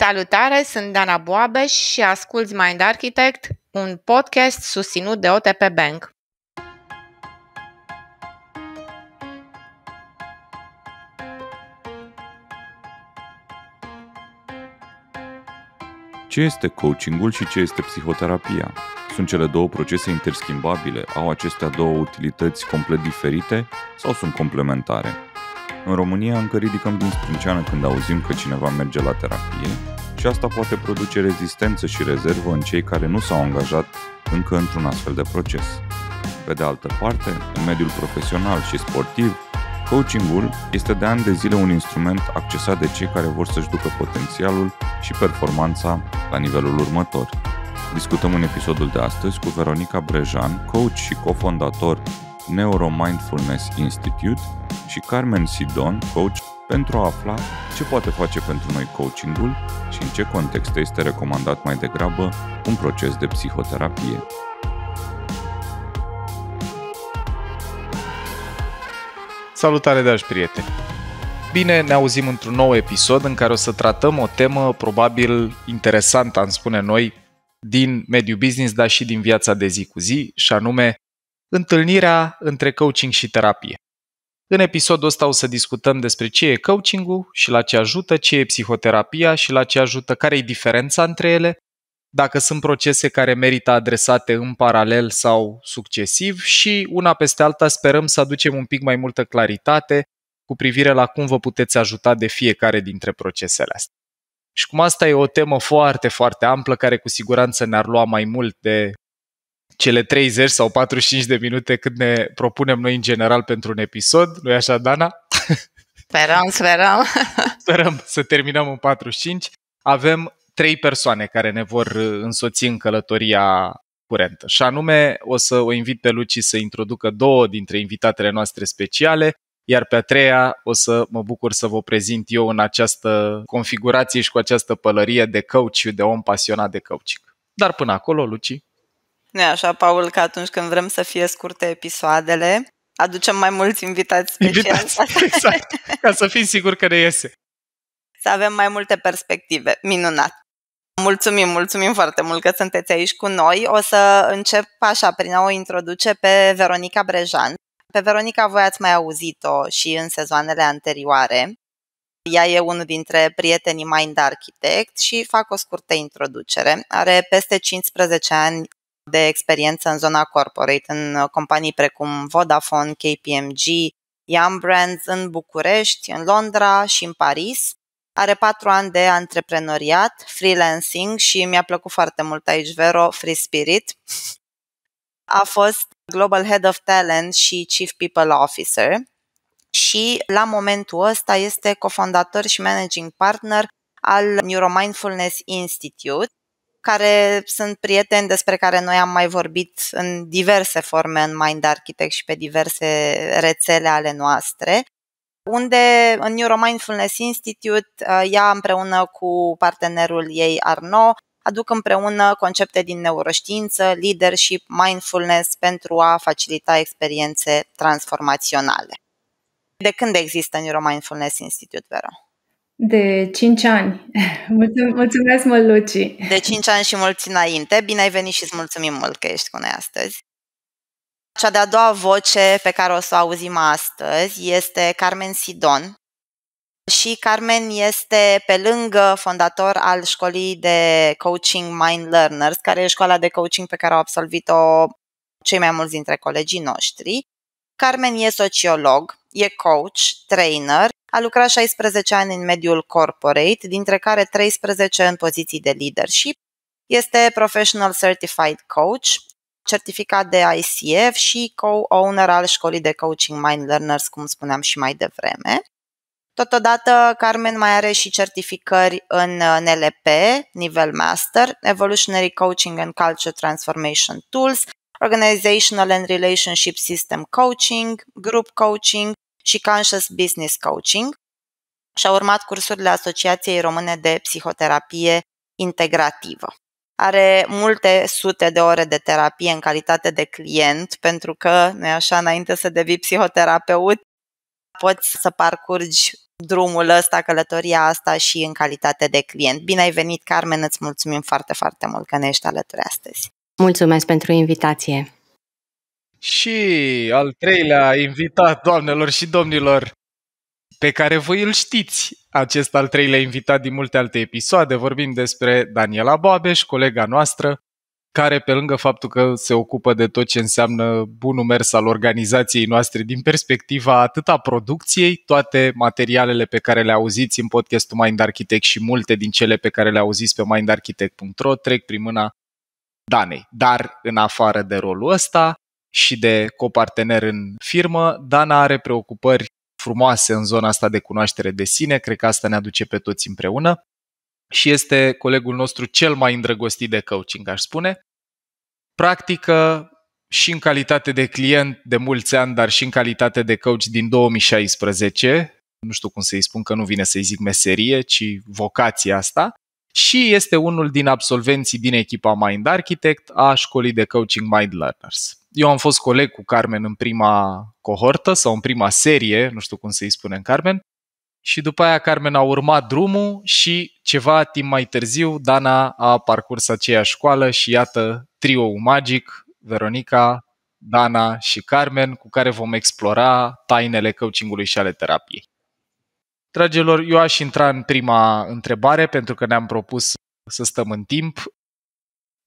Salutare, sunt Dana Boabeș și asculți Mind Architect, un podcast susținut de OTP Bank. Ce este coachingul și ce este psihoterapia? Sunt cele două procese interschimbabile? Au acestea două utilități complet diferite sau sunt complementare? În România încă ridicăm din sprânceană când auzim că cineva merge la terapie, și asta poate produce rezistență și rezervă în cei care nu s-au angajat încă într-un astfel de proces. Pe de altă parte, în mediul profesional și sportiv, coachingul este de ani de zile un instrument accesat de cei care vor să-și ducă potențialul și performanța la nivelul următor. Discutăm în episodul de astăzi cu Veronica Brejan, coach și cofondator Neuromindfulness Institute și Carmen Sidon, coach pentru a afla ce poate face pentru noi coachingul și în ce context este recomandat mai degrabă un proces de psihoterapie. Salutare, dragi prieteni! Bine, ne auzim într-un nou episod în care o să tratăm o temă probabil interesantă, am spune noi, din mediul business, dar și din viața de zi cu zi, și anume întâlnirea între coaching și terapie. În episodul ăsta o să discutăm despre ce e coaching și la ce ajută, ce e psihoterapia și la ce ajută, care e diferența între ele, dacă sunt procese care merită adresate în paralel sau succesiv și una peste alta sperăm să aducem un pic mai multă claritate cu privire la cum vă puteți ajuta de fiecare dintre procesele astea. Și cum asta e o temă foarte, foarte amplă, care cu siguranță ne-ar lua mai mult de cele 30 sau 45 de minute cât ne propunem noi în general pentru un episod, nu-i așa, Dana? Sperăm, sperăm. Sperăm să terminăm în 45. Avem trei persoane care ne vor însoți în călătoria curentă. Și anume, o să o invit pe Luci să introducă două dintre invitatele noastre speciale, iar pe a treia o să mă bucur să vă prezint eu în această configurație și cu această pălărie de coach, de om pasionat de coaching. Dar până acolo, Luci, nu așa, Paul, că atunci când vrem să fie scurte episoadele, aducem mai mulți invitați speciali. Invitați, exact, ca să fim siguri că ne iese. Să avem mai multe perspective. Minunat! Mulțumim, mulțumim foarte mult că sunteți aici cu noi. O să încep așa, prin a o introduce pe Veronica Brejan. Pe Veronica voi ați mai auzit-o și în sezoanele anterioare. Ea e unul dintre prietenii Mind Architect și fac o scurtă introducere. Are peste 15 ani de experiență în zona corporate, în uh, companii precum Vodafone, KPMG, Young Brands în București, în Londra și în Paris. Are patru ani de antreprenoriat, freelancing și mi-a plăcut foarte mult aici, Vero, Free Spirit. A fost Global Head of Talent și Chief People Officer și la momentul ăsta este cofondator și managing partner al Neuromindfulness Institute, care sunt prieteni despre care noi am mai vorbit în diverse forme în Mind Architect și pe diverse rețele ale noastre unde în Neuromindfulness Institute uh, ea împreună cu partenerul ei Arno aduc împreună concepte din neuroștiință, leadership, mindfulness pentru a facilita experiențe transformaționale. De când există Neuromindfulness Institute, Vero? De 5 ani. Mulțumesc, mult, Luci! De 5 ani și mulți înainte. Bine ai venit și îți mulțumim mult că ești cu noi astăzi. Cea de-a doua voce pe care o să o auzim astăzi este Carmen Sidon. Și Carmen este pe lângă fondator al școlii de coaching Mind Learners, care e școala de coaching pe care au absolvit-o cei mai mulți dintre colegii noștri. Carmen e sociolog, e coach, trainer, a lucrat 16 ani în mediul corporate, dintre care 13 în poziții de leadership, este Professional Certified Coach, certificat de ICF și co-owner al școlii de coaching Mind Learners, cum spuneam și mai devreme. Totodată, Carmen mai are și certificări în uh, NLP, nivel master, Evolutionary Coaching and Culture Transformation Tools, Organizational and Relationship System Coaching, Group Coaching și Conscious Business Coaching și a urmat cursurile Asociației Române de Psihoterapie Integrativă. Are multe sute de ore de terapie în calitate de client, pentru că, nu așa, înainte să devii psihoterapeut, poți să parcurgi drumul ăsta, călătoria asta și în calitate de client. Bine ai venit, Carmen, îți mulțumim foarte, foarte mult că ne ești alături astăzi. Mulțumesc pentru invitație! Și al treilea invitat, doamnelor și domnilor, pe care voi îl știți, acest al treilea invitat din multe alte episoade, vorbim despre Daniela Babeș, colega noastră, care pe lângă faptul că se ocupă de tot ce înseamnă bunul mers al organizației noastre din perspectiva atât a producției, toate materialele pe care le auziți în podcastul Mind Architect și multe din cele pe care le auziți pe mindarchitect.ro trec prin mâna Danei. Dar în afară de rolul ăsta și de copartener în firmă, Dana are preocupări frumoase în zona asta de cunoaștere de sine, cred că asta ne aduce pe toți împreună și este colegul nostru cel mai îndrăgostit de coaching, aș spune. Practică și în calitate de client de mulți ani, dar și în calitate de coach din 2016, nu știu cum să-i spun că nu vine să-i zic meserie, ci vocația asta, și este unul din absolvenții din echipa Mind Architect a școlii de coaching Mind Learners. Eu am fost coleg cu Carmen în prima cohortă sau în prima serie, nu știu cum să-i spunem Carmen, și după aia Carmen a urmat drumul și ceva timp mai târziu Dana a parcurs aceeași școală și iată trio magic, Veronica, Dana și Carmen, cu care vom explora tainele coachingului și ale terapiei. Dragilor, eu aș intra în prima întrebare pentru că ne-am propus să stăm în timp.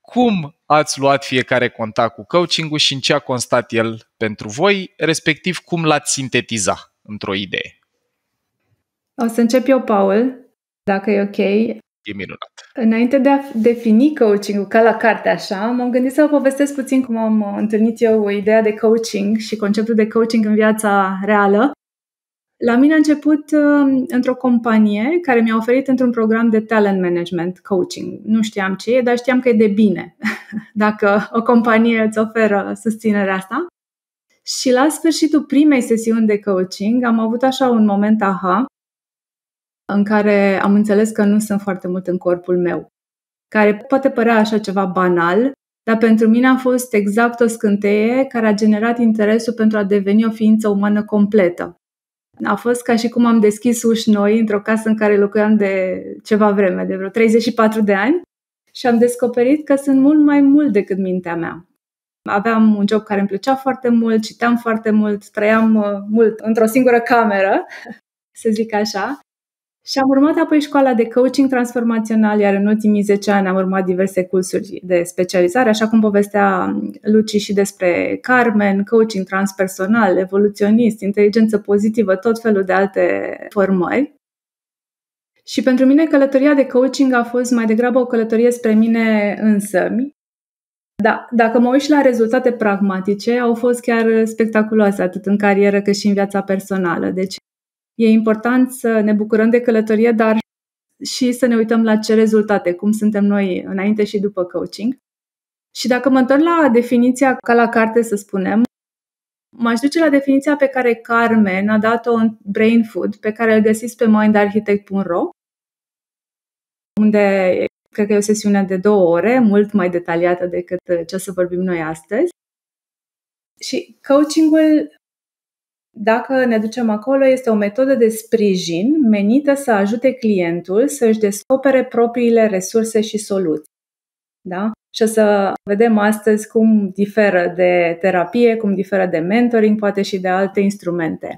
Cum ați luat fiecare contact cu coaching-ul și în ce a constat el pentru voi, respectiv cum l-ați sintetiza într-o idee? O să încep eu, Paul, dacă e ok. E minunat. Înainte de a defini coaching-ul ca la carte așa, m-am gândit să vă povestesc puțin cum am întâlnit eu ideea de coaching și conceptul de coaching în viața reală. La mine a început uh, într-o companie care mi-a oferit într-un program de talent management coaching. Nu știam ce e, dar știam că e de bine dacă o companie îți oferă susținerea asta. Și la sfârșitul primei sesiuni de coaching am avut așa un moment aha în care am înțeles că nu sunt foarte mult în corpul meu, care poate părea așa ceva banal, dar pentru mine a fost exact o scânteie care a generat interesul pentru a deveni o ființă umană completă. A fost ca și cum am deschis uși noi într-o casă în care locuiam de ceva vreme, de vreo 34 de ani, și am descoperit că sunt mult mai mult decât mintea mea. Aveam un job care îmi plăcea foarte mult, citeam foarte mult, trăiam uh, mult într-o singură cameră, să zic așa, și am urmat apoi școala de coaching transformațional, iar în ultimii 10 ani am urmat diverse cursuri de specializare, așa cum povestea Luci și despre Carmen, coaching transpersonal, evoluționist, inteligență pozitivă, tot felul de alte formări. Și pentru mine călătoria de coaching a fost mai degrabă o călătorie spre mine însămi. Da, dacă mă uit la rezultate pragmatice, au fost chiar spectaculoase, atât în carieră cât și în viața personală. Deci E important să ne bucurăm de călătorie, dar și să ne uităm la ce rezultate, cum suntem noi înainte și după coaching. Și dacă mă întorc la definiția ca la carte, să spunem, m-aș duce la definiția pe care Carmen a dat-o în Brain Food, pe care îl găsiți pe mindarchitect.ro, unde cred că e o sesiune de două ore, mult mai detaliată decât ce o să vorbim noi astăzi. Și coachingul dacă ne ducem acolo, este o metodă de sprijin menită să ajute clientul să își descopere propriile resurse și soluții. Da? Și o să vedem astăzi cum diferă de terapie, cum diferă de mentoring, poate și de alte instrumente.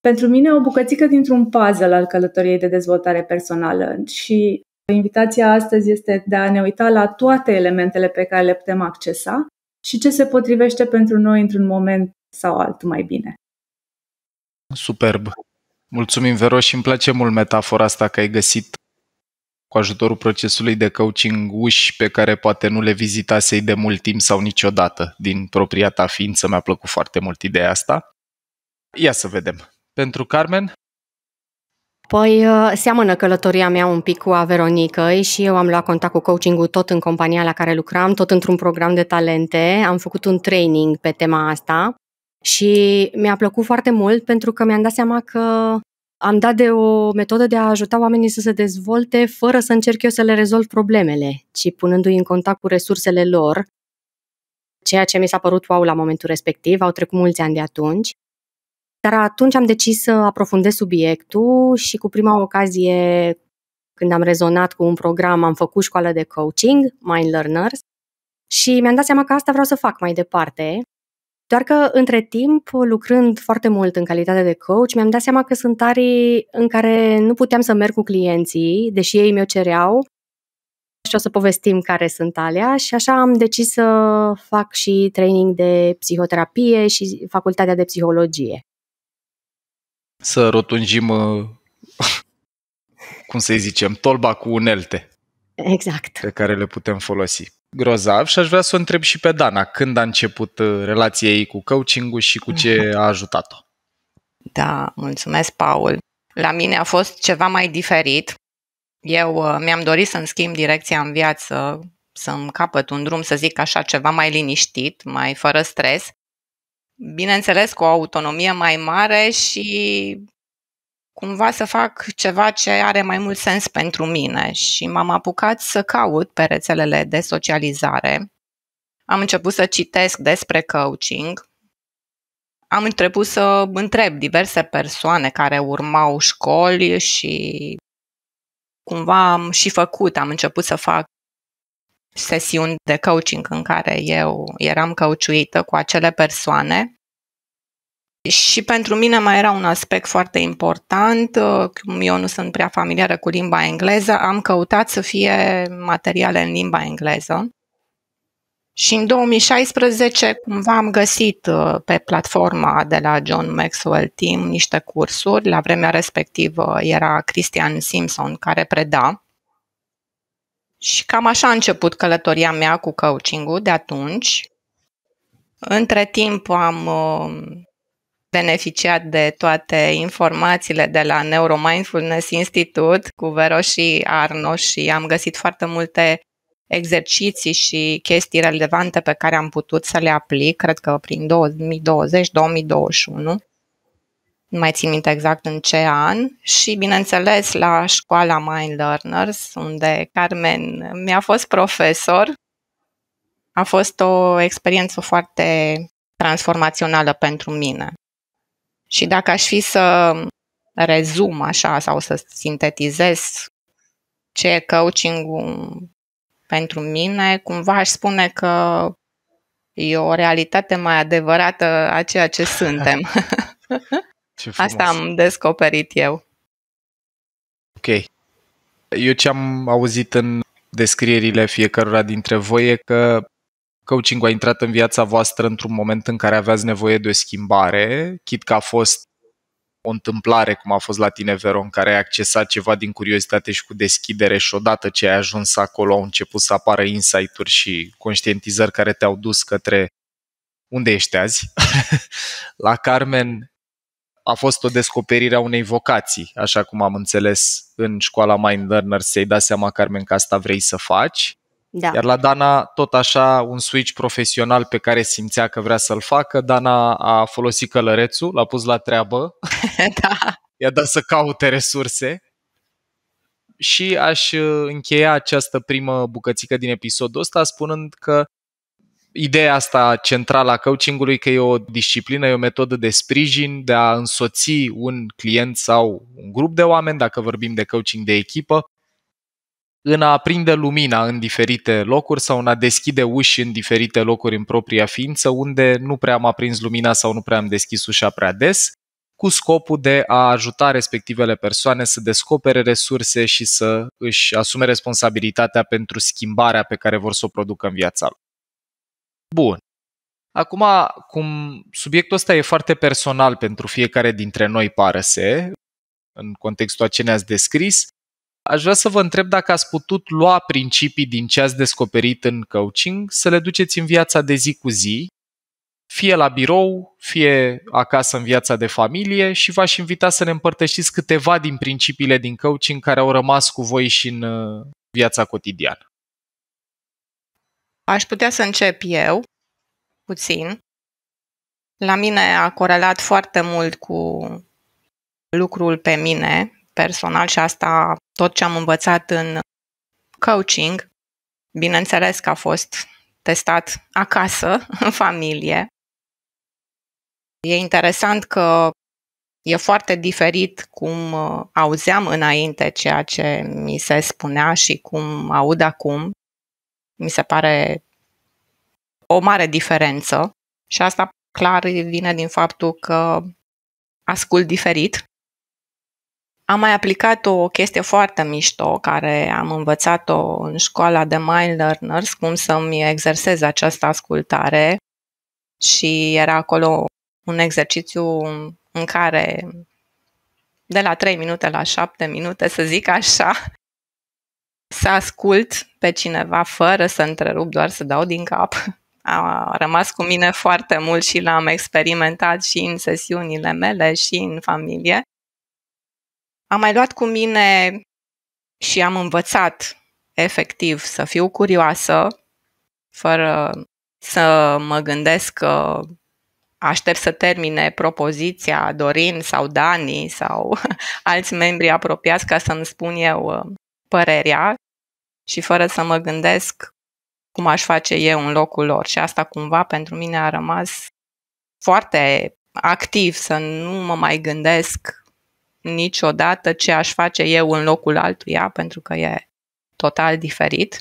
Pentru mine o bucățică dintr-un puzzle al călătoriei de dezvoltare personală și invitația astăzi este de a ne uita la toate elementele pe care le putem accesa și ce se potrivește pentru noi într-un moment sau altul mai bine. Superb! Mulțumim, Vero, și îmi place mult metafora asta că ai găsit cu ajutorul procesului de coaching uși pe care poate nu le vizitasei de mult timp sau niciodată. Din propria ta ființă mi-a plăcut foarte mult ideea asta. Ia să vedem. Pentru Carmen? Păi uh, seamănă călătoria mea un pic cu a Veronicăi și eu am luat contact cu coaching-ul tot în compania la care lucram, tot într-un program de talente. Am făcut un training pe tema asta și mi-a plăcut foarte mult pentru că mi-am dat seama că am dat de o metodă de a ajuta oamenii să se dezvolte fără să încerc eu să le rezolv problemele, ci punându-i în contact cu resursele lor, ceea ce mi s-a părut wow la momentul respectiv, au trecut mulți ani de atunci. Dar atunci am decis să aprofundez subiectul și cu prima ocazie, când am rezonat cu un program, am făcut școală de coaching, Mind Learners, și mi-am dat seama că asta vreau să fac mai departe doar că, între timp, lucrând foarte mult în calitate de coach, mi-am dat seama că sunt arii în care nu puteam să merg cu clienții, deși ei mi-o cereau, și o să povestim care sunt alea și așa am decis să fac și training de psihoterapie și facultatea de psihologie. Să rotunjim, uh, cum să zicem, tolba cu unelte. Exact. Pe care le putem folosi grozav și aș vrea să o întreb și pe Dana, când a început uh, relația ei cu coaching și cu ce a ajutat-o? Da, mulțumesc, Paul. La mine a fost ceva mai diferit. Eu uh, mi-am dorit să-mi schimb direcția în viață, să-mi capăt un drum, să zic așa, ceva mai liniștit, mai fără stres. Bineînțeles, cu o autonomie mai mare și cumva să fac ceva ce are mai mult sens pentru mine și m-am apucat să caut pe rețelele de socializare. Am început să citesc despre coaching. Am început să întreb diverse persoane care urmau școli și cumva am și făcut, am început să fac sesiuni de coaching în care eu eram căuciuită cu acele persoane și pentru mine mai era un aspect foarte important, uh, cum eu nu sunt prea familiară cu limba engleză, am căutat să fie materiale în limba engleză. Și în 2016 cumva am găsit uh, pe platforma de la John Maxwell Team niște cursuri. La vremea respectivă era Christian Simpson care preda. Și cam așa a început călătoria mea cu coaching-ul de atunci. Între timp am uh, beneficiat de toate informațiile de la Neuromindfulness Institute cu Vero și Arno și am găsit foarte multe exerciții și chestii relevante pe care am putut să le aplic, cred că prin 2020-2021. Nu mai țin minte exact în ce an și, bineînțeles, la școala Mind Learners, unde Carmen mi-a fost profesor. A fost o experiență foarte transformațională pentru mine. Și dacă aș fi să rezum așa sau să sintetizez ce e coaching-ul pentru mine, cumva aș spune că e o realitate mai adevărată a ceea ce suntem. ce Asta am descoperit eu. Ok. Eu ce am auzit în descrierile fiecăruia dintre voi e că coaching a intrat în viața voastră într-un moment în care aveați nevoie de o schimbare, chit că a fost o întâmplare, cum a fost la tine, Veron, care ai accesat ceva din curiozitate și cu deschidere și odată ce ai ajuns acolo au început să apară insight-uri și conștientizări care te-au dus către unde ești azi. la Carmen a fost o descoperire a unei vocații, așa cum am înțeles în școala Mind Learner, să-i da seama, Carmen, că asta vrei să faci. Da. Iar la Dana, tot așa, un switch profesional pe care simțea că vrea să-l facă. Dana a folosit călărețul, l-a pus la treabă. da. I-a dat să caute resurse. Și aș uh, încheia această primă bucățică din episodul ăsta spunând că ideea asta centrală a coachingului că e o disciplină, e o metodă de sprijin, de a însoți un client sau un grup de oameni, dacă vorbim de coaching de echipă, în a aprinde lumina în diferite locuri sau în a deschide uși în diferite locuri în propria ființă, unde nu prea am aprins lumina sau nu prea am deschis ușa prea des, cu scopul de a ajuta respectivele persoane să descopere resurse și să își asume responsabilitatea pentru schimbarea pe care vor să o producă în viața lor. Bun. Acum, cum subiectul ăsta e foarte personal pentru fiecare dintre noi, pare să, în contextul a ce ne-ați descris, Aș vrea să vă întreb dacă ați putut lua principii din ce ați descoperit în coaching, să le duceți în viața de zi cu zi, fie la birou, fie acasă în viața de familie și v-aș invita să ne împărtășiți câteva din principiile din coaching care au rămas cu voi și în uh, viața cotidiană. Aș putea să încep eu, puțin. La mine a corelat foarte mult cu lucrul pe mine personal și asta tot ce am învățat în coaching, bineînțeles că a fost testat acasă, în familie. E interesant că e foarte diferit cum uh, auzeam înainte ceea ce mi se spunea și cum aud acum. Mi se pare o mare diferență și asta clar vine din faptul că ascult diferit am mai aplicat o chestie foarte mișto care am învățat-o în școala de Mind Learners, cum să-mi exersez această ascultare și era acolo un exercițiu în care de la 3 minute la 7 minute, să zic așa, să ascult pe cineva fără să întrerup, doar să dau din cap. A rămas cu mine foarte mult și l-am experimentat și în sesiunile mele și în familie am mai luat cu mine și am învățat efectiv să fiu curioasă, fără să mă gândesc că aștept să termine propoziția Dorin sau Dani sau alți membri apropiați ca să-mi spun eu uh, părerea și fără să mă gândesc cum aș face eu în locul lor. Și asta cumva pentru mine a rămas foarte activ să nu mă mai gândesc niciodată ce aș face eu în locul altuia, pentru că e total diferit.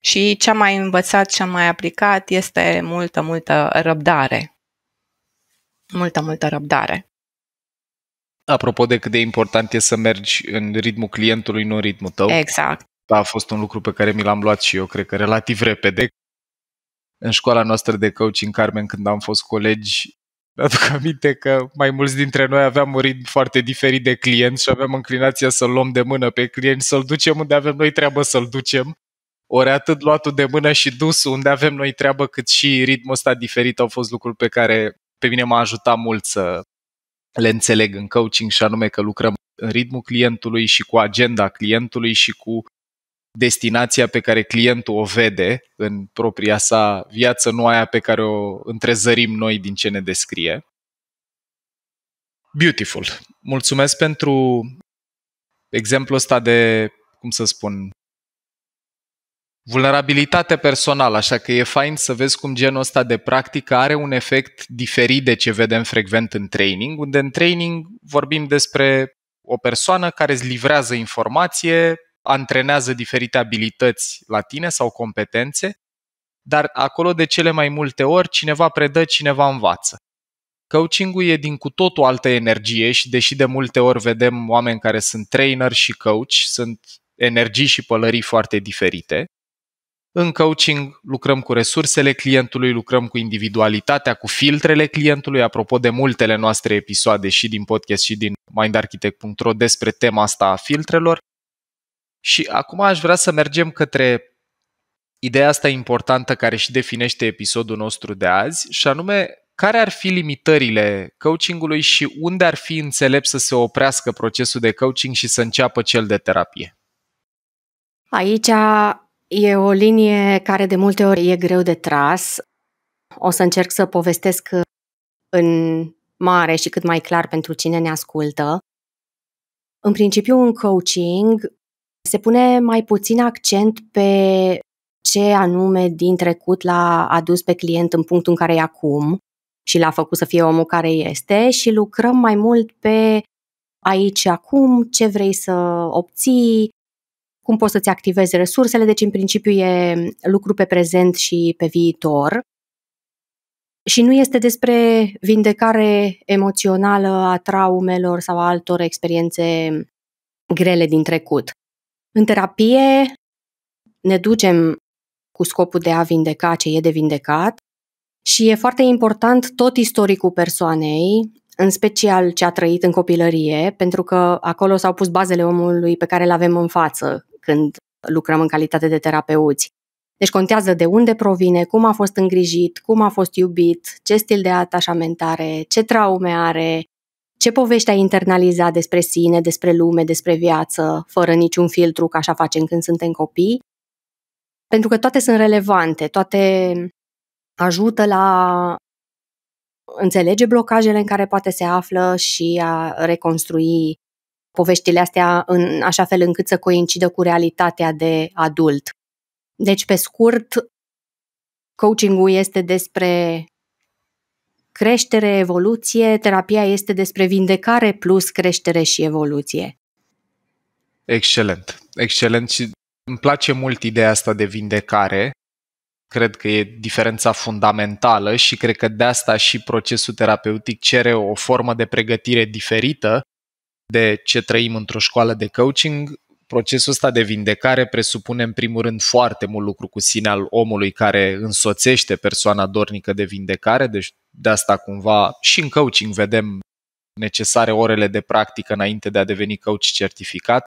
Și ce am mai învățat, ce am mai aplicat este multă, multă răbdare. Multă, multă răbdare. Apropo de cât de important e să mergi în ritmul clientului, nu în ritmul tău. Exact. A fost un lucru pe care mi l-am luat și eu, cred că relativ repede. În școala noastră de coaching, Carmen, când am fost colegi, mi-aduc aminte că mai mulți dintre noi aveam un ritm foarte diferit de client și aveam înclinația să-l luăm de mână pe client, să-l ducem unde avem noi treabă să-l ducem, ori atât luatul de mână și dus unde avem noi treabă, cât și ritmul ăsta diferit au fost lucruri pe care pe mine m-a ajutat mult să le înțeleg în coaching și anume că lucrăm în ritmul clientului și cu agenda clientului și cu destinația pe care clientul o vede în propria sa viață, nu aia pe care o întrezărim noi din ce ne descrie. Beautiful. Mulțumesc pentru exemplul ăsta de, cum să spun, vulnerabilitate personală, așa că e fain să vezi cum genul ăsta de practică are un efect diferit de ce vedem frecvent în training, unde în training vorbim despre o persoană care îți livrează informație antrenează diferite abilități la tine sau competențe, dar acolo de cele mai multe ori cineva predă, cineva învață. Coachingul e din cu totul altă energie și deși de multe ori vedem oameni care sunt trainer și coach, sunt energii și pălării foarte diferite. În coaching lucrăm cu resursele clientului, lucrăm cu individualitatea, cu filtrele clientului, apropo de multele noastre episoade și din podcast și din mindarchitect.ro despre tema asta a filtrelor și acum aș vrea să mergem către ideea asta importantă care și definește episodul nostru de azi, și anume care ar fi limitările coachingului și unde ar fi înțelept să se oprească procesul de coaching și să înceapă cel de terapie? Aici e o linie care de multe ori e greu de tras. O să încerc să povestesc în mare și cât mai clar pentru cine ne ascultă. În principiu, în coaching, se pune mai puțin accent pe ce anume din trecut l-a adus pe client în punctul în care e acum și l-a făcut să fie omul care este și lucrăm mai mult pe aici și acum, ce vrei să obții, cum poți să-ți activezi resursele, deci în principiu e lucru pe prezent și pe viitor. Și nu este despre vindecare emoțională a traumelor sau a altor experiențe grele din trecut. În terapie ne ducem cu scopul de a vindeca ce e de vindecat și e foarte important tot istoricul persoanei, în special ce a trăit în copilărie, pentru că acolo s-au pus bazele omului pe care îl avem în față când lucrăm în calitate de terapeuți. Deci contează de unde provine, cum a fost îngrijit, cum a fost iubit, ce stil de atașament are, ce traume are, ce povești ai internalizat despre sine, despre lume, despre viață, fără niciun filtru, ca așa facem când suntem copii, pentru că toate sunt relevante, toate ajută la înțelege blocajele în care poate se află și a reconstrui poveștile astea în așa fel încât să coincidă cu realitatea de adult. Deci, pe scurt, coachingul este despre creștere, evoluție, terapia este despre vindecare plus creștere și evoluție. Excelent, excelent și îmi place mult ideea asta de vindecare. Cred că e diferența fundamentală și cred că de asta și procesul terapeutic cere o formă de pregătire diferită de ce trăim într-o școală de coaching procesul ăsta de vindecare presupune în primul rând foarte mult lucru cu sine al omului care însoțește persoana dornică de vindecare, deci de asta cumva și în coaching vedem necesare orele de practică înainte de a deveni coach certificat,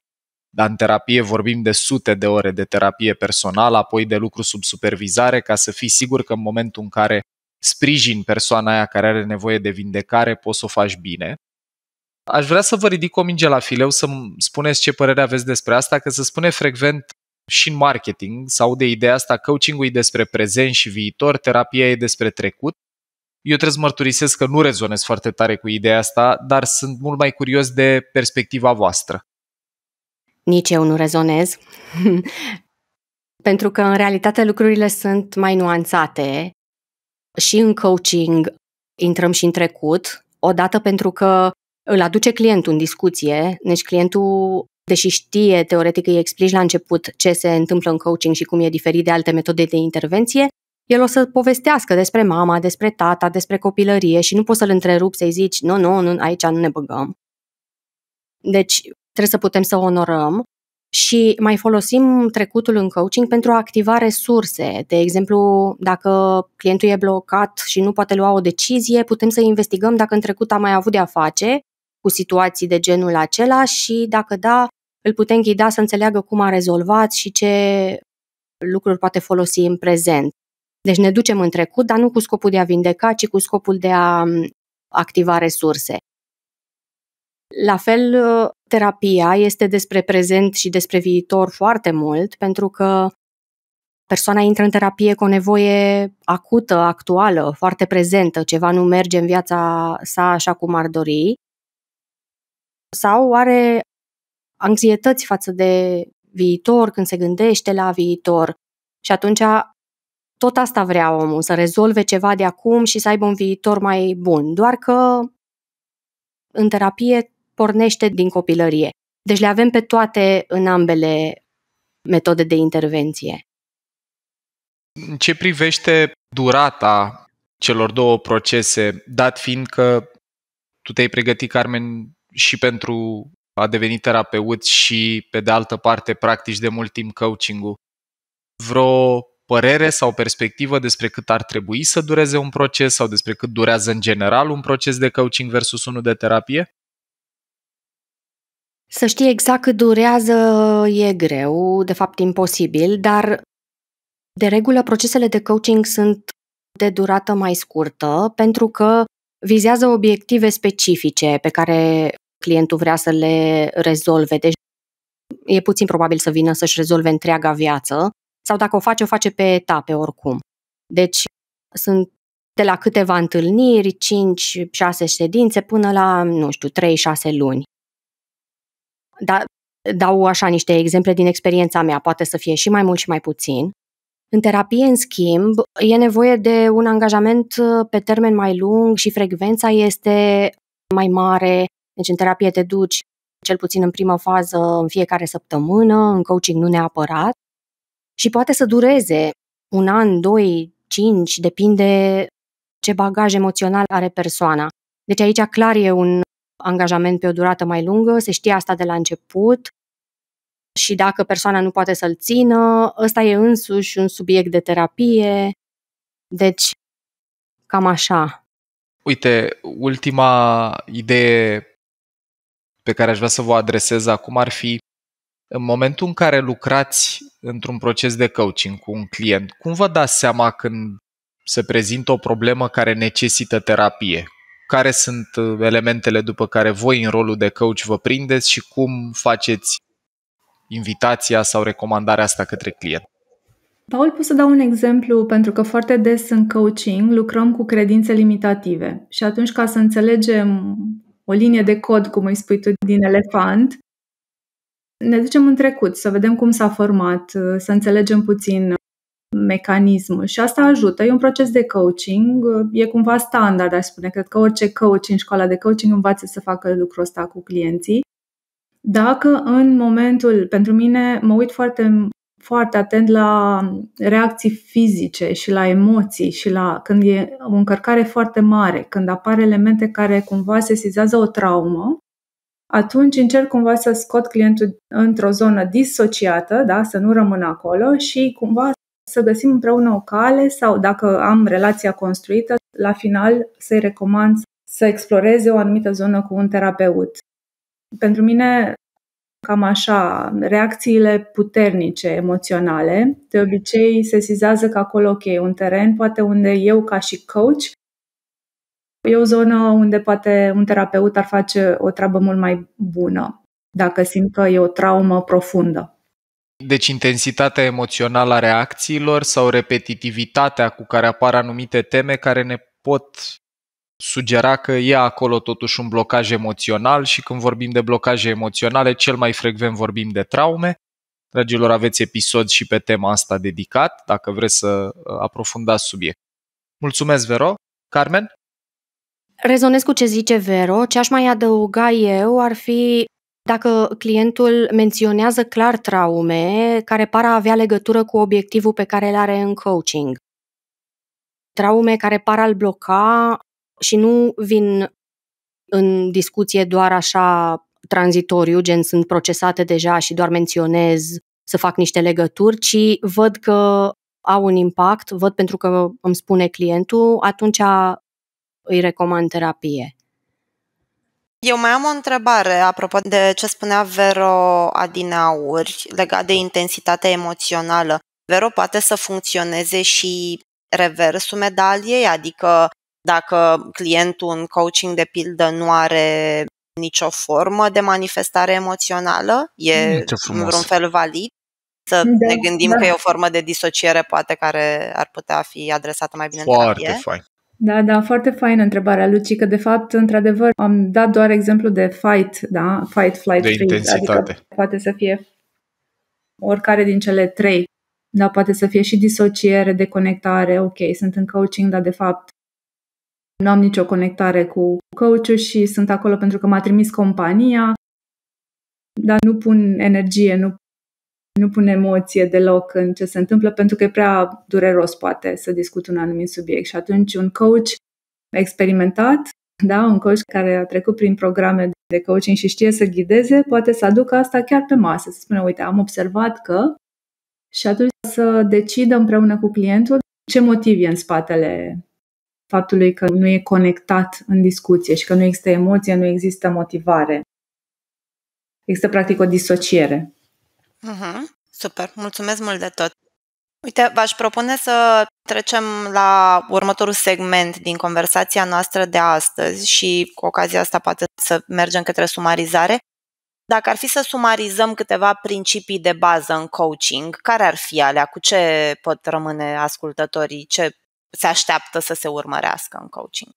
dar în terapie vorbim de sute de ore de terapie personală, apoi de lucru sub supervizare, ca să fii sigur că în momentul în care sprijin persoana aia care are nevoie de vindecare, poți să o faci bine. Aș vrea să vă ridic o minge la fileu, să spuneți ce părere aveți despre asta, că se spune frecvent și în marketing sau de ideea asta, coaching-ul e despre prezent și viitor, terapia e despre trecut. Eu trebuie să mărturisesc că nu rezonez foarte tare cu ideea asta, dar sunt mult mai curios de perspectiva voastră. Nici eu nu rezonez, pentru că în realitate lucrurile sunt mai nuanțate și în coaching intrăm și în trecut, odată pentru că îl aduce clientul în discuție, deci clientul deși știe teoretic îi explici la început ce se întâmplă în coaching și cum e diferit de alte metode de intervenție, el o să povestească despre mama, despre tata, despre copilărie și nu poți să-l întrerupi să-i zici, nu, nu, nu, aici nu ne băgăm. Deci trebuie să putem să onorăm și mai folosim trecutul în coaching pentru a activa resurse. De exemplu, dacă clientul e blocat și nu poate lua o decizie, putem să investigăm dacă în trecut a mai avut de a face cu situații de genul acela și, dacă da, îl putem ghida să înțeleagă cum a rezolvat și ce lucruri poate folosi în prezent. Deci ne ducem în trecut, dar nu cu scopul de a vindeca, ci cu scopul de a activa resurse. La fel, ă, terapia este despre prezent și despre viitor foarte mult, pentru că persoana intră în terapie cu o nevoie acută, actuală, foarte prezentă, ceva nu merge în viața sa așa cum ar dori sau are anxietăți față de viitor, când se gândește la viitor? Și atunci tot asta vrea omul, să rezolve ceva de acum și să aibă un viitor mai bun. Doar că în terapie pornește din copilărie. Deci le avem pe toate în ambele metode de intervenție. În ce privește durata celor două procese, dat fiind că tu te-ai pregătit, Carmen, și pentru a deveni terapeut și, pe de altă parte, practici de mult timp coaching-ul. Vreo părere sau perspectivă despre cât ar trebui să dureze un proces sau despre cât durează în general un proces de coaching versus unul de terapie? Să știi exact cât durează e greu, de fapt imposibil, dar de regulă procesele de coaching sunt de durată mai scurtă pentru că vizează obiective specifice pe care clientul vrea să le rezolve. Deci e puțin probabil să vină să-și rezolve întreaga viață sau dacă o face, o face pe etape oricum. Deci sunt de la câteva întâlniri, 5-6 ședințe, până la, nu știu, 3-6 luni. Dar dau așa niște exemple din experiența mea, poate să fie și mai mult și mai puțin. În terapie, în schimb, e nevoie de un angajament pe termen mai lung și frecvența este mai mare, deci în terapie te duci cel puțin în prima fază, în fiecare săptămână, în coaching nu neapărat și poate să dureze un an, doi, cinci, depinde ce bagaj emoțional are persoana. Deci aici clar e un angajament pe o durată mai lungă, se știe asta de la început și dacă persoana nu poate să-l țină, ăsta e însuși un subiect de terapie. Deci, cam așa. Uite, ultima idee pe care aș vrea să vă adresez acum ar fi în momentul în care lucrați într-un proces de coaching cu un client, cum vă dați seama când se prezintă o problemă care necesită terapie? Care sunt uh, elementele după care voi în rolul de coach vă prindeți și cum faceți invitația sau recomandarea asta către client? Paul, pot să dau un exemplu pentru că foarte des în coaching lucrăm cu credințe limitative și atunci ca să înțelegem o linie de cod, cum îi spui tu, din elefant, ne ducem în trecut, să vedem cum s-a format, să înțelegem puțin mecanismul și asta ajută. E un proces de coaching, e cumva standard, aș spune. Cred că orice coach în școala de coaching învață să facă lucrul ăsta cu clienții. Dacă în momentul, pentru mine, mă uit foarte foarte atent la reacții fizice și la emoții și la când e o încărcare foarte mare, când apar elemente care cumva se sesizează o traumă, atunci încerc cumva să scot clientul într-o zonă disociată, da, să nu rămână acolo și cumva să găsim împreună o cale sau dacă am relația construită, la final să-i recomand să exploreze o anumită zonă cu un terapeut. Pentru mine, Cam așa, reacțiile puternice, emoționale, de obicei sizează că acolo, ok, un teren, poate unde eu ca și coach E o zonă unde poate un terapeut ar face o treabă mult mai bună, dacă simt că e o traumă profundă. Deci intensitatea emoțională a reacțiilor sau repetitivitatea cu care apar anumite teme care ne pot sugera că e acolo totuși un blocaj emoțional și când vorbim de blocaje emoționale, cel mai frecvent vorbim de traume. Dragilor, aveți episod și pe tema asta dedicat, dacă vreți să uh, aprofundați subiect. Mulțumesc, Vero. Carmen? Rezonez cu ce zice Vero. Ce aș mai adăuga eu ar fi dacă clientul menționează clar traume care par a avea legătură cu obiectivul pe care îl are în coaching. Traume care par a-l bloca și nu vin în discuție doar așa tranzitoriu, gen sunt procesate deja și doar menționez să fac niște legături, ci văd că au un impact, văd pentru că îmi spune clientul, atunci îi recomand terapie. Eu mai am o întrebare apropo de ce spunea Vero Adinauri legat de intensitatea emoțională. Vero poate să funcționeze și reversul medaliei, adică dacă clientul în coaching, de pildă, nu are nicio formă de manifestare emoțională, e mm, într-un fel valid, să da, ne gândim da. că e o formă de disociere poate care ar putea fi adresată mai bine Foarte în terapie. fain. Da, da, foarte faină întrebarea, Luci, că de fapt, într-adevăr, am dat doar exemplu de fight, da? Fight, flight, de freeze, adică intensitate. Adică poate să fie oricare din cele trei. Da, poate să fie și disociere, deconectare, ok, sunt în coaching, dar de fapt nu am nicio conectare cu coach și sunt acolo pentru că m-a trimis compania, dar nu pun energie, nu, nu pun emoție deloc în ce se întâmplă, pentru că e prea dureros, poate, să discut un anumit subiect. Și atunci un coach experimentat, da, un coach care a trecut prin programe de coaching și știe să ghideze, poate să aducă asta chiar pe masă, să spună, uite, am observat că și atunci să decidă împreună cu clientul ce motiv e în spatele faptului că nu e conectat în discuție și că nu există emoție, nu există motivare. Există practic o disociere. Uh-huh. Super, mulțumesc mult de tot. Uite, v-aș propune să trecem la următorul segment din conversația noastră de astăzi și cu ocazia asta poate să mergem către sumarizare. Dacă ar fi să sumarizăm câteva principii de bază în coaching, care ar fi alea? Cu ce pot rămâne ascultătorii? Ce se așteaptă să se urmărească în coaching.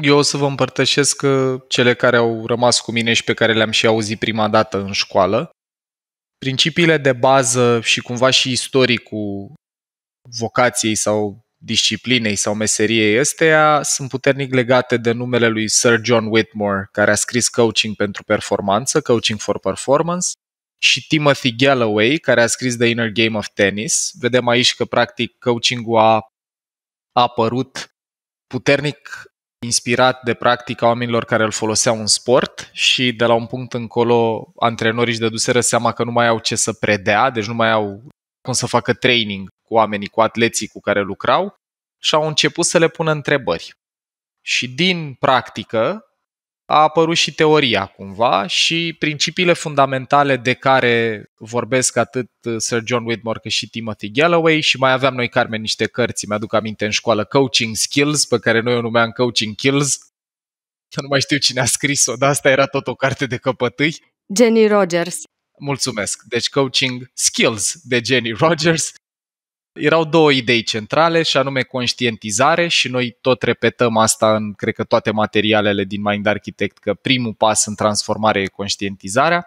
Eu o să vă împărtășesc uh, cele care au rămas cu mine și pe care le-am și auzit prima dată în școală. Principiile de bază și cumva și istoricul vocației sau disciplinei sau meseriei esteia sunt puternic legate de numele lui Sir John Whitmore, care a scris Coaching pentru Performanță, Coaching for Performance, și Timothy Galloway, care a scris The Inner Game of Tennis. Vedem aici că, practic, coaching-ul a apărut puternic inspirat de practica oamenilor care îl foloseau în sport și de la un punct încolo antrenorii își dăduseră seama că nu mai au ce să predea, deci nu mai au cum să facă training cu oamenii, cu atleții cu care lucrau și au început să le pună întrebări. Și din practică a apărut și teoria cumva și principiile fundamentale de care vorbesc atât uh, Sir John Whitmore cât și Timothy Galloway și mai aveam noi, Carmen, niște cărți, mi-aduc aminte în școală, Coaching Skills, pe care noi o numeam Coaching Kills. nu mai știu cine a scris-o, dar asta era tot o carte de căpătâi. Jenny Rogers. Mulțumesc. Deci Coaching Skills de Jenny Rogers erau două idei centrale și anume conștientizare și noi tot repetăm asta în, cred că, toate materialele din Mind Architect, că primul pas în transformare e conștientizarea.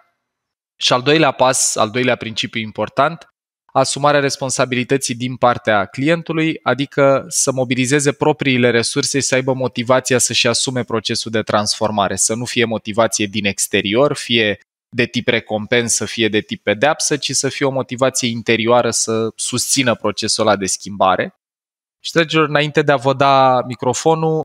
Și al doilea pas, al doilea principiu important, asumarea responsabilității din partea clientului, adică să mobilizeze propriile resurse și să aibă motivația să-și asume procesul de transformare, să nu fie motivație din exterior, fie de tip recompensă, fie de tip pedeapsă, ci să fie o motivație interioară să susțină procesul ăla de schimbare. Și, dragilor, înainte de a vă da microfonul,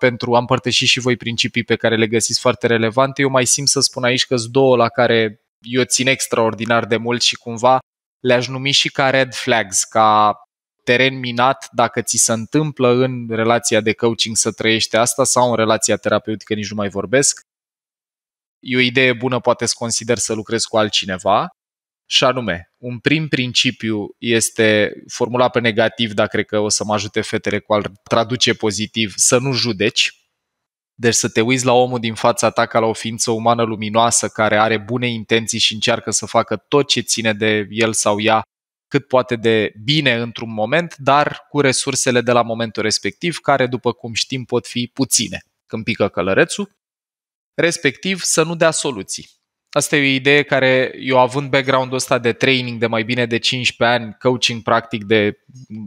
pentru a împărtăși și voi principii pe care le găsiți foarte relevante, eu mai simt să spun aici că sunt două la care eu țin extraordinar de mult și cumva le-aș numi și ca red flags, ca teren minat dacă ți se întâmplă în relația de coaching să trăiești asta sau în relația terapeutică, nici nu mai vorbesc e o idee bună, poate să consider să lucrez cu altcineva. Și anume, un prim principiu este formula pe negativ, dar cred că o să mă ajute fetele cu al traduce pozitiv, să nu judeci. Deci să te uiți la omul din fața ta ca la o ființă umană luminoasă care are bune intenții și încearcă să facă tot ce ține de el sau ea cât poate de bine într-un moment, dar cu resursele de la momentul respectiv, care, după cum știm, pot fi puține când pică călărețul respectiv să nu dea soluții. Asta e o idee care eu având background-ul ăsta de training de mai bine de 15 ani, coaching practic de,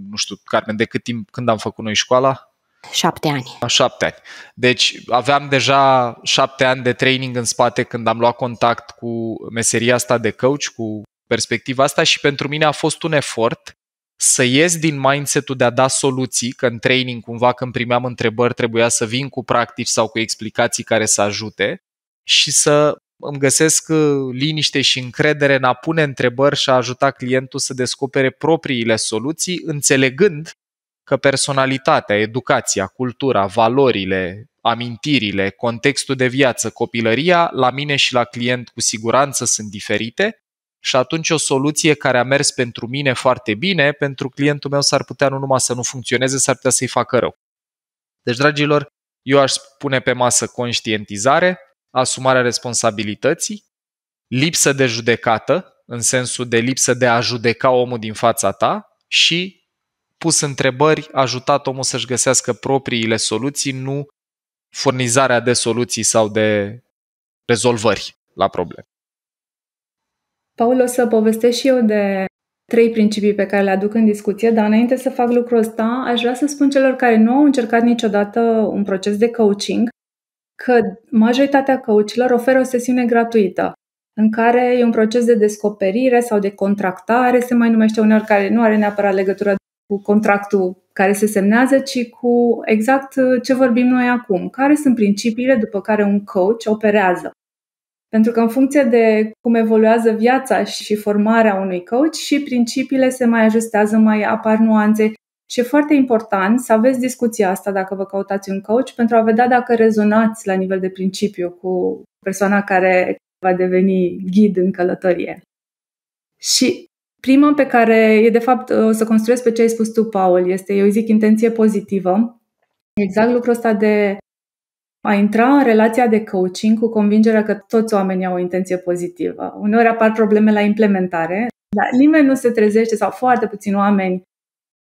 nu știu, Carmen, de cât timp, când am făcut noi școala? Șapte ani. A, șapte ani. Deci aveam deja șapte ani de training în spate când am luat contact cu meseria asta de coach, cu perspectiva asta și pentru mine a fost un efort să ies din mindset-ul de a da soluții, că în training cumva când primeam întrebări trebuia să vin cu practici sau cu explicații care să ajute și să îmi găsesc uh, liniște și încredere în a pune întrebări și a ajuta clientul să descopere propriile soluții, înțelegând că personalitatea, educația, cultura, valorile, amintirile, contextul de viață, copilăria, la mine și la client cu siguranță sunt diferite, și atunci o soluție care a mers pentru mine foarte bine, pentru clientul meu s-ar putea nu numai să nu funcționeze, s-ar putea să-i facă rău. Deci, dragilor, eu aș pune pe masă conștientizare, asumarea responsabilității, lipsă de judecată, în sensul de lipsă de a judeca omul din fața ta și pus întrebări, ajutat omul să-și găsească propriile soluții, nu furnizarea de soluții sau de rezolvări la probleme. Paul, o să povestesc și eu de trei principii pe care le aduc în discuție, dar înainte să fac lucrul ăsta, aș vrea să spun celor care nu au încercat niciodată un proces de coaching că majoritatea coachilor oferă o sesiune gratuită în care e un proces de descoperire sau de contractare, se mai numește uneori care nu are neapărat legătură cu contractul care se semnează, ci cu exact ce vorbim noi acum. Care sunt principiile după care un coach operează? Pentru că în funcție de cum evoluează viața și formarea unui coach și principiile se mai ajustează, mai apar nuanțe și e foarte important să aveți discuția asta dacă vă căutați un coach pentru a vedea dacă rezonați la nivel de principiu cu persoana care va deveni ghid în călătorie. Și prima pe care e de fapt o să construiesc pe ce ai spus tu, Paul, este, eu zic, intenție pozitivă. Exact lucrul ăsta de a intra în relația de coaching cu convingerea că toți oamenii au o intenție pozitivă. Uneori apar probleme la implementare, dar nimeni nu se trezește sau foarte puțini oameni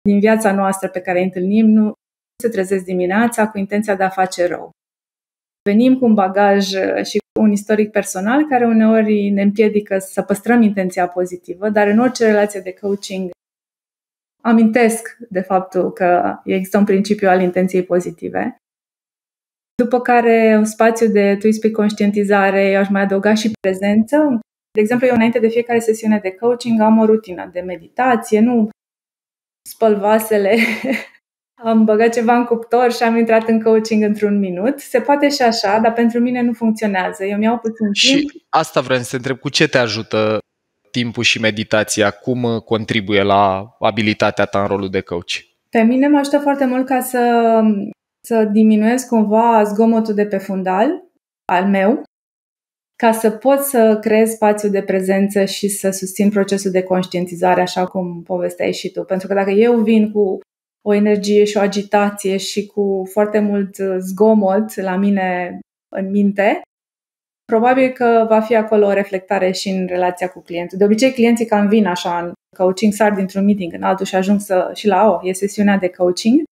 din viața noastră pe care îi întâlnim nu se trezesc dimineața cu intenția de a face rău. Venim cu un bagaj uh, și cu un istoric personal care uneori ne împiedică să păstrăm intenția pozitivă, dar în orice relație de coaching amintesc de faptul că există un principiu al intenției pozitive după care un spațiu de twist pe conștientizare, eu aș mai adăuga și prezență. De exemplu, eu înainte de fiecare sesiune de coaching am o rutină de meditație, nu spăl vasele, am băgat ceva în cuptor și am intrat în coaching într-un minut. Se poate și așa, dar pentru mine nu funcționează. Eu mi-au puțin și timp. Și asta vreau să întreb, cu ce te ajută timpul și meditația? Cum contribuie la abilitatea ta în rolul de coach? Pe mine mă ajută foarte mult ca să să diminuez cumva zgomotul de pe fundal al meu, ca să pot să creez spațiu de prezență și să susțin procesul de conștientizare, așa cum povesteai și tu. Pentru că dacă eu vin cu o energie și o agitație și cu foarte mult uh, zgomot la mine în minte, probabil că va fi acolo o reflectare și în relația cu clientul. De obicei, clienții cam vin așa în coaching, sar dintr-un meeting în altul și ajung să și la o, oh, e sesiunea de coaching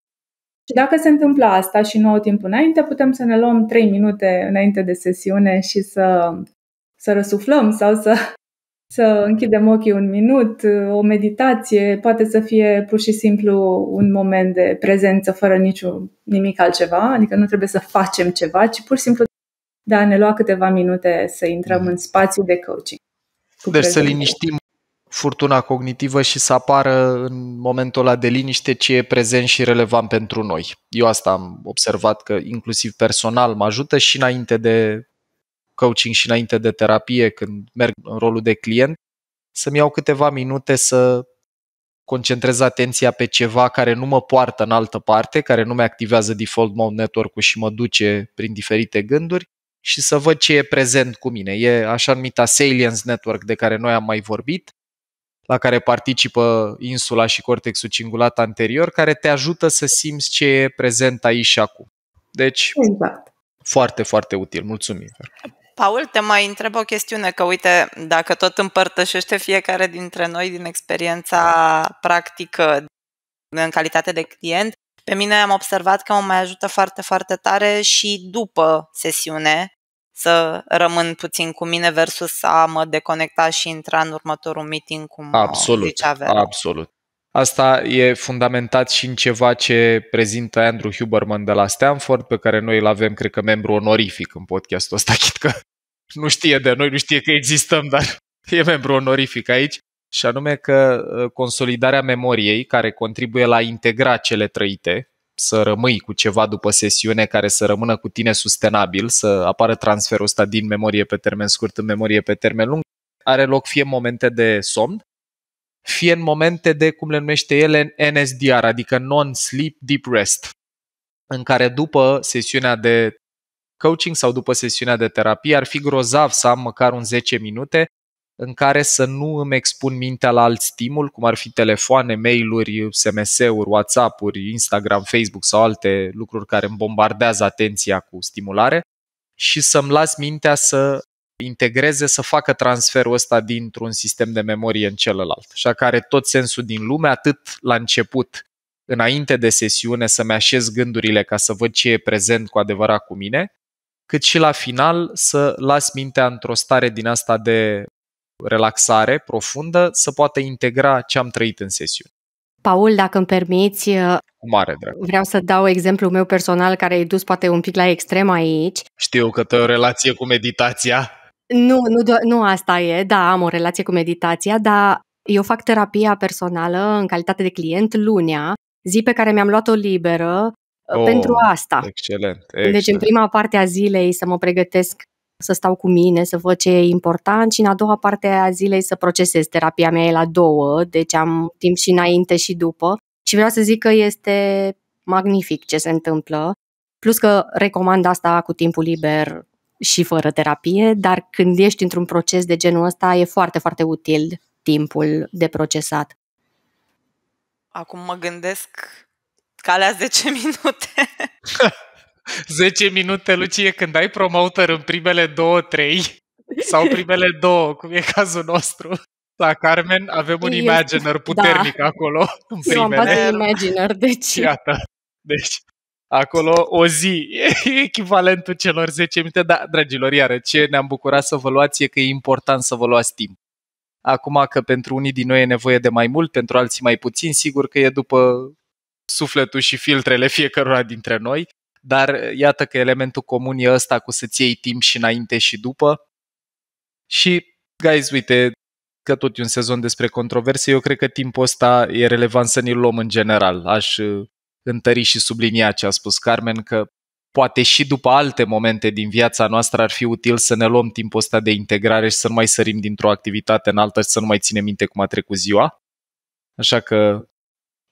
și dacă se întâmplă asta și nouă timp înainte, putem să ne luăm 3 minute înainte de sesiune și să, să răsuflăm sau să, să închidem ochii un minut, o meditație, poate să fie pur și simplu un moment de prezență fără niciun nimic altceva, adică nu trebuie să facem ceva, ci pur și simplu de a ne lua câteva minute să intrăm mhm. în spațiu de coaching. Deci prezență. să liniștim furtuna cognitivă și să apară în momentul ăla de liniște ce e prezent și relevant pentru noi. Eu asta am observat că inclusiv personal mă ajută și înainte de coaching și înainte de terapie, când merg în rolul de client, să-mi iau câteva minute să concentrez atenția pe ceva care nu mă poartă în altă parte, care nu mi-activează default mode network-ul și mă duce prin diferite gânduri și să văd ce e prezent cu mine. E așa numita salience network de care noi am mai vorbit, la care participă insula și cortexul cingulat anterior, care te ajută să simți ce e prezent aici și acum. Deci, exact. foarte, foarte util. Mulțumim! Paul, te mai întreb o chestiune, că uite, dacă tot împărtășește fiecare dintre noi din experiența practică în calitate de client, pe mine am observat că mă mai ajută foarte, foarte tare și după sesiune, să rămân puțin cu mine versus a mă deconecta și intra în următorul meeting cum absolut, zicea Vera. Absolut. Asta e fundamentat și în ceva ce prezintă Andrew Huberman de la Stanford, pe care noi îl avem, cred că, membru onorific în podcastul ăsta, chit că nu știe de noi, nu știe că existăm, dar e membru onorific aici, și anume că ă, consolidarea memoriei, care contribuie la integra cele trăite, să rămâi cu ceva după sesiune care să rămână cu tine sustenabil, să apară transferul ăsta din memorie pe termen scurt în memorie pe termen lung, are loc fie în momente de somn, fie în momente de, cum le numește ele, NSDR, adică Non-Sleep Deep Rest, în care după sesiunea de coaching sau după sesiunea de terapie ar fi grozav să am măcar un 10 minute în care să nu îmi expun mintea la alt stimul, cum ar fi telefoane, mail-uri, SMS-uri, WhatsApp-uri, Instagram, Facebook sau alte lucruri care îmi bombardează atenția cu stimulare și să-mi las mintea să integreze, să facă transferul ăsta dintr-un sistem de memorie în celălalt. Așa că are tot sensul din lume, atât la început, înainte de sesiune, să-mi așez gândurile ca să văd ce e prezent cu adevărat cu mine, cât și la final să las mintea într-o stare din asta de relaxare profundă să poată integra ce am trăit în sesiune. Paul, dacă îmi permiți, uh, cu mare drag. Vreau să dau exemplul meu personal care e dus poate un pic la extrem aici. Știu că te o relație cu meditația. Nu, nu, nu asta e, da, am o relație cu meditația, dar eu fac terapia personală în calitate de client lunea, zi pe care mi-am luat-o liberă uh, oh, pentru asta. Excelent, excelent. Deci în prima parte a zilei să mă pregătesc să stau cu mine, să văd ce e important și în a doua parte a zilei să procesez. Terapia mea e la două, deci am timp și înainte și după și vreau să zic că este magnific ce se întâmplă. Plus că recomand asta cu timpul liber și fără terapie, dar când ești într-un proces de genul ăsta, e foarte, foarte util timpul de procesat. Acum mă gândesc că 10 minute 10 minute, Lucie, când ai promoter în primele 2-3 sau primele 2, cum e cazul nostru. La Carmen avem un imaginer da. puternic da. acolo. În Eu am imaginer, deci... Iată. Deci, acolo o zi e echivalentul celor 10 minute. Da, dragilor, iară, ce ne-am bucurat să vă luați e că e important să vă luați timp. Acum că pentru unii din noi e nevoie de mai mult, pentru alții mai puțin, sigur că e după sufletul și filtrele fiecăruia dintre noi dar eh, iată că elementul comun e ăsta cu să-ți iei timp și înainte și după. Și, guys, uite, că tot e un sezon despre controverse, eu cred că timpul ăsta e relevant să ne-l luăm în general. Aș eh, întări și sublinia ce a spus Carmen, că poate și după alte momente din viața noastră ar fi util să ne luăm timpul ăsta de integrare și să nu mai sărim dintr-o activitate în alta și să nu mai ținem minte cum a trecut ziua. Așa că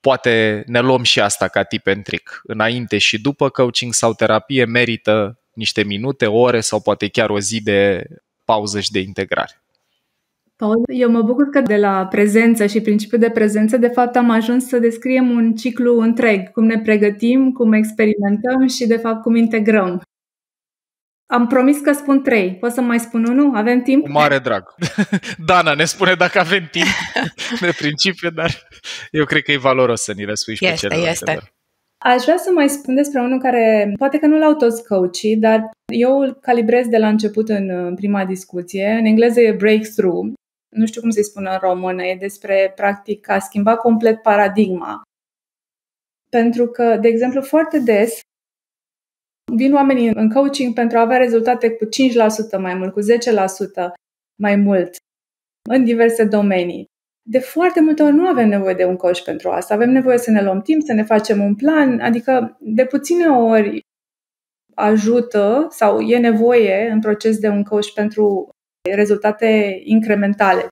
poate ne luăm și asta ca tip and trick. Înainte și după coaching sau terapie merită niște minute, ore sau poate chiar o zi de pauză și de integrare. Paul, eu mă bucur că de la prezență și principiul de prezență, de fapt, am ajuns să descriem un ciclu întreg, cum ne pregătim, cum experimentăm și, de fapt, cum integrăm. Am promis că spun trei. Poți să mai spun unul? Avem timp? Cu mare drag. Dana ne spune dacă avem timp de principiu, dar eu cred că e valoros să ni spui și este, pe celelalte. Este, Aș vrea să mai spun despre unul care poate că nu l-au toți coachii, dar eu îl calibrez de la început în uh, prima discuție. În engleză e breakthrough. Nu știu cum se spune în română. E despre, practic, a schimba complet paradigma. Pentru că, de exemplu, foarte des Vin oamenii în coaching pentru a avea rezultate cu 5% mai mult, cu 10% mai mult, în diverse domenii. De foarte multe ori nu avem nevoie de un coach pentru asta. Avem nevoie să ne luăm timp, să ne facem un plan, adică de puține ori ajută sau e nevoie în proces de un coach pentru rezultate incrementale,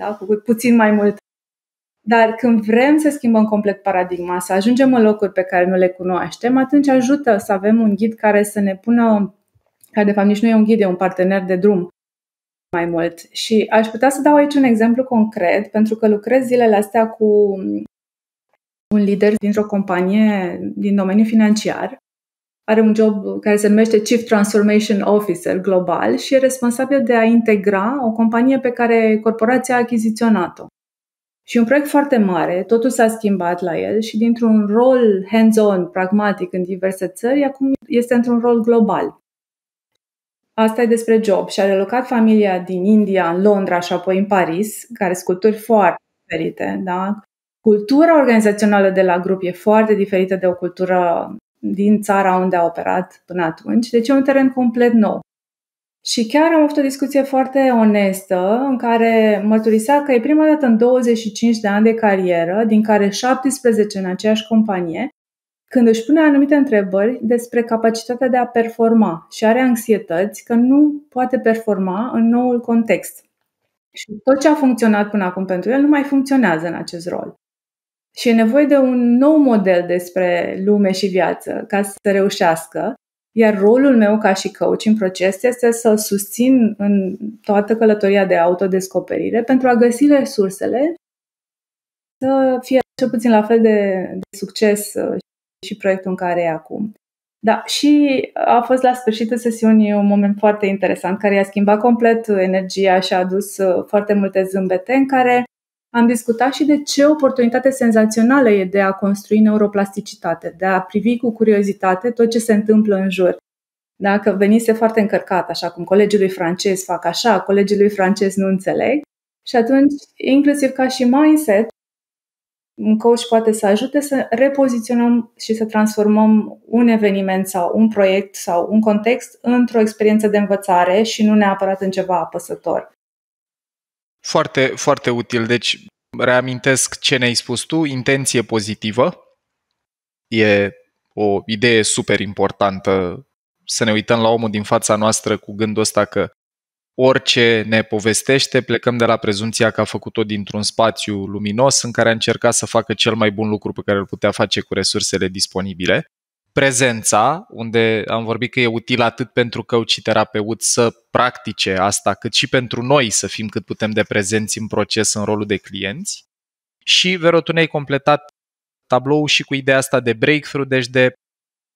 da? cu puțin mai mult dar când vrem să schimbăm complet paradigma, să ajungem în locuri pe care nu le cunoaștem, atunci ajută să avem un ghid care să ne pună, care de fapt nici nu e un ghid, e un partener de drum mai mult. Și aș putea să dau aici un exemplu concret, pentru că lucrez zilele astea cu un lider dintr-o companie din domeniul financiar. Are un job care se numește Chief Transformation Officer global și e responsabil de a integra o companie pe care corporația a achiziționat-o. Și un proiect foarte mare, totul s-a schimbat la el și dintr-un rol hands-on, pragmatic în diverse țări, acum este într-un rol global. Asta e despre job și a relocat familia din India în Londra și apoi în Paris, care sunt culturi foarte diferite. Da? Cultura organizațională de la grup e foarte diferită de o cultură din țara unde a operat până atunci, deci e un teren complet nou. Și chiar am avut o discuție foarte onestă în care mărturisea că e prima dată în 25 de ani de carieră, din care 17 în aceeași companie, când își pune anumite întrebări despre capacitatea de a performa și are anxietăți că nu poate performa în noul context. Și tot ce a funcționat până acum pentru el nu mai funcționează în acest rol. Și e nevoie de un nou model despre lume și viață ca să reușească iar rolul meu ca și coach în proces este să susțin în toată călătoria de autodescoperire pentru a găsi resursele să fie cel puțin la fel de, de succes uh, și proiectul în care e acum. Da, și a fost la sfârșitul sesiunii un moment foarte interesant care i-a schimbat complet energia și a adus uh, foarte multe zâmbete în care am discutat și de ce oportunitate senzațională e de a construi neuroplasticitate, de a privi cu curiozitate tot ce se întâmplă în jur. Dacă venise foarte încărcat, așa cum colegii lui francez fac așa, colegii lui francez nu înțeleg, și atunci, inclusiv ca și mindset, un coach poate să ajute să repoziționăm și să transformăm un eveniment sau un proiect sau un context într-o experiență de învățare și nu neapărat în ceva apăsător. Foarte, foarte util. Deci, reamintesc ce ne-ai spus tu, intenție pozitivă e o idee super importantă să ne uităm la omul din fața noastră cu gândul ăsta că orice ne povestește, plecăm de la prezumția că a făcut-o dintr-un spațiu luminos în care a încercat să facă cel mai bun lucru pe care îl putea face cu resursele disponibile prezența, unde am vorbit că e util atât pentru coach și terapeut să practice asta, cât și pentru noi să fim cât putem de prezenți în proces, în rolul de clienți. Și Verotune ai completat tablou și cu ideea asta de breakthrough, deci de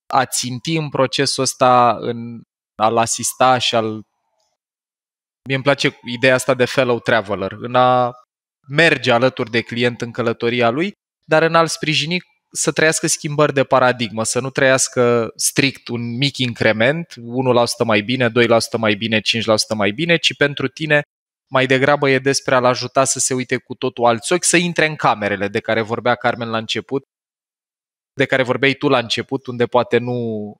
a ținti în procesul ăsta, în a-l asista și al... mi îmi place ideea asta de fellow traveler, în a merge alături de client în călătoria lui, dar în a-l sprijini să trăiască schimbări de paradigmă, să nu trăiască strict un mic increment, 1% mai bine, 2% mai bine, 5% mai bine, ci pentru tine mai degrabă e despre a-l ajuta să se uite cu totul alți ochi, să intre în camerele de care vorbea Carmen la început, de care vorbeai tu la început, unde poate nu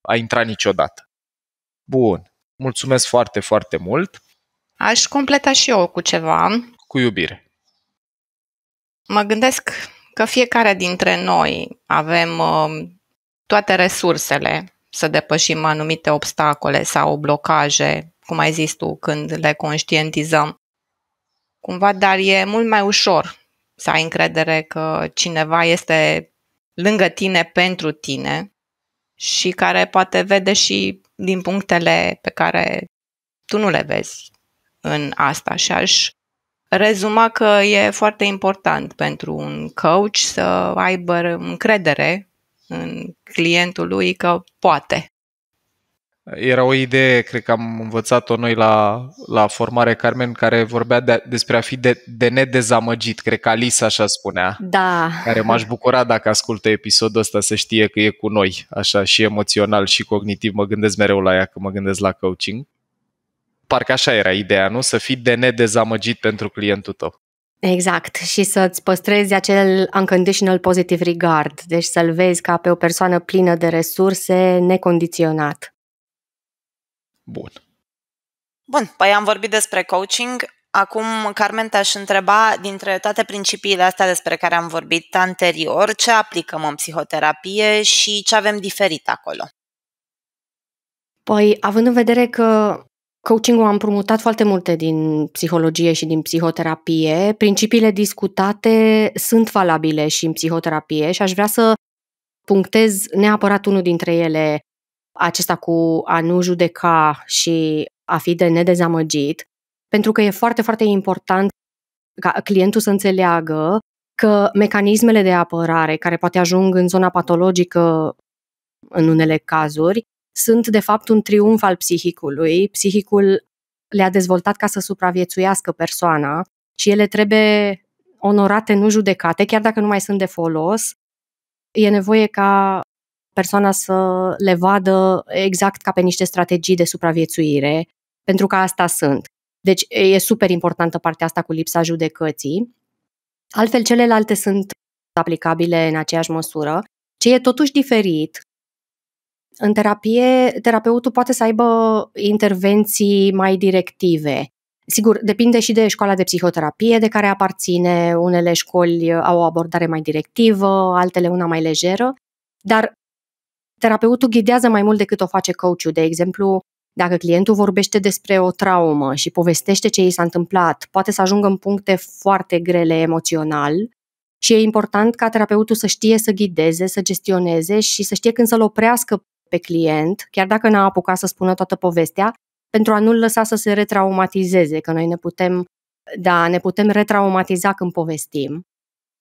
a intrat niciodată. Bun. Mulțumesc foarte, foarte mult. Aș completa și eu cu ceva. Cu iubire. Mă gândesc că fiecare dintre noi avem um, toate resursele să depășim anumite obstacole sau blocaje, cum ai zis tu, când le conștientizăm. Cumva, dar e mult mai ușor să ai încredere că cineva este lângă tine pentru tine și care poate vede și din punctele pe care tu nu le vezi în asta și aș rezuma că e foarte important pentru un coach să aibă încredere în clientul lui că poate. Era o idee, cred că am învățat-o noi la, la formare, Carmen, care vorbea de, despre a fi de, de nedezamăgit, cred că Alisa așa spunea. Da. Care m-aș bucura dacă ascultă episodul ăsta să știe că e cu noi, așa și emoțional și cognitiv, mă gândesc mereu la ea că mă gândesc la coaching parcă așa era ideea, nu? Să fii de nedezamăgit pentru clientul tău. Exact, și să-ți păstrezi acel unconditional positive regard, deci să-l vezi ca pe o persoană plină de resurse, necondiționat. Bun. Bun, păi am vorbit despre coaching. Acum, Carmen, te-aș întreba, dintre toate principiile astea despre care am vorbit anterior, ce aplicăm în psihoterapie și ce avem diferit acolo? Păi, având în vedere că coaching-ul am promutat foarte multe din psihologie și din psihoterapie. Principiile discutate sunt valabile și în psihoterapie și aș vrea să punctez neapărat unul dintre ele, acesta cu a nu judeca și a fi de nedezamăgit, pentru că e foarte, foarte important ca clientul să înțeleagă că mecanismele de apărare care poate ajung în zona patologică în unele cazuri sunt de fapt un triumf al psihicului. Psihicul le-a dezvoltat ca să supraviețuiască persoana și ele trebuie onorate, nu judecate, chiar dacă nu mai sunt de folos. E nevoie ca persoana să le vadă exact ca pe niște strategii de supraviețuire, pentru că asta sunt. Deci e super importantă partea asta cu lipsa judecății. Altfel, celelalte sunt aplicabile în aceeași măsură. Ce e totuși diferit în terapie, terapeutul poate să aibă intervenții mai directive. Sigur, depinde și de școala de psihoterapie de care aparține. Unele școli au o abordare mai directivă, altele una mai lejeră, dar terapeutul ghidează mai mult decât o face coachul. De exemplu, dacă clientul vorbește despre o traumă și povestește ce i s-a întâmplat, poate să ajungă în puncte foarte grele emoțional și e important ca terapeutul să știe să ghideze, să gestioneze și să știe când să-l oprească pe client, chiar dacă n-a apucat să spună toată povestea, pentru a nu-l lăsa să se retraumatizeze, că noi ne putem, da, ne putem retraumatiza când povestim.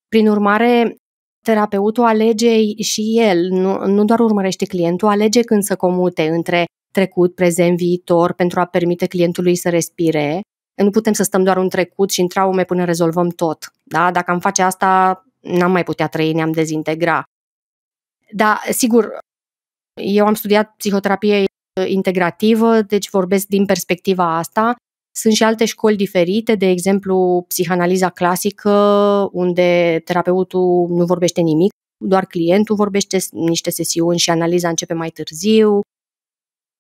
Prin urmare, terapeutul alege și el, nu, nu doar urmărește clientul, alege când să comute între trecut, prezent, viitor, pentru a permite clientului să respire. Nu putem să stăm doar în trecut și în traume până rezolvăm tot. Da? Dacă am face asta, n-am mai putea trăi, ne-am dezintegra. Dar, sigur, eu am studiat psihoterapie integrativă, deci vorbesc din perspectiva asta. Sunt și alte școli diferite, de exemplu, psihanaliza clasică, unde terapeutul nu vorbește nimic, doar clientul vorbește niște sesiuni și analiza începe mai târziu.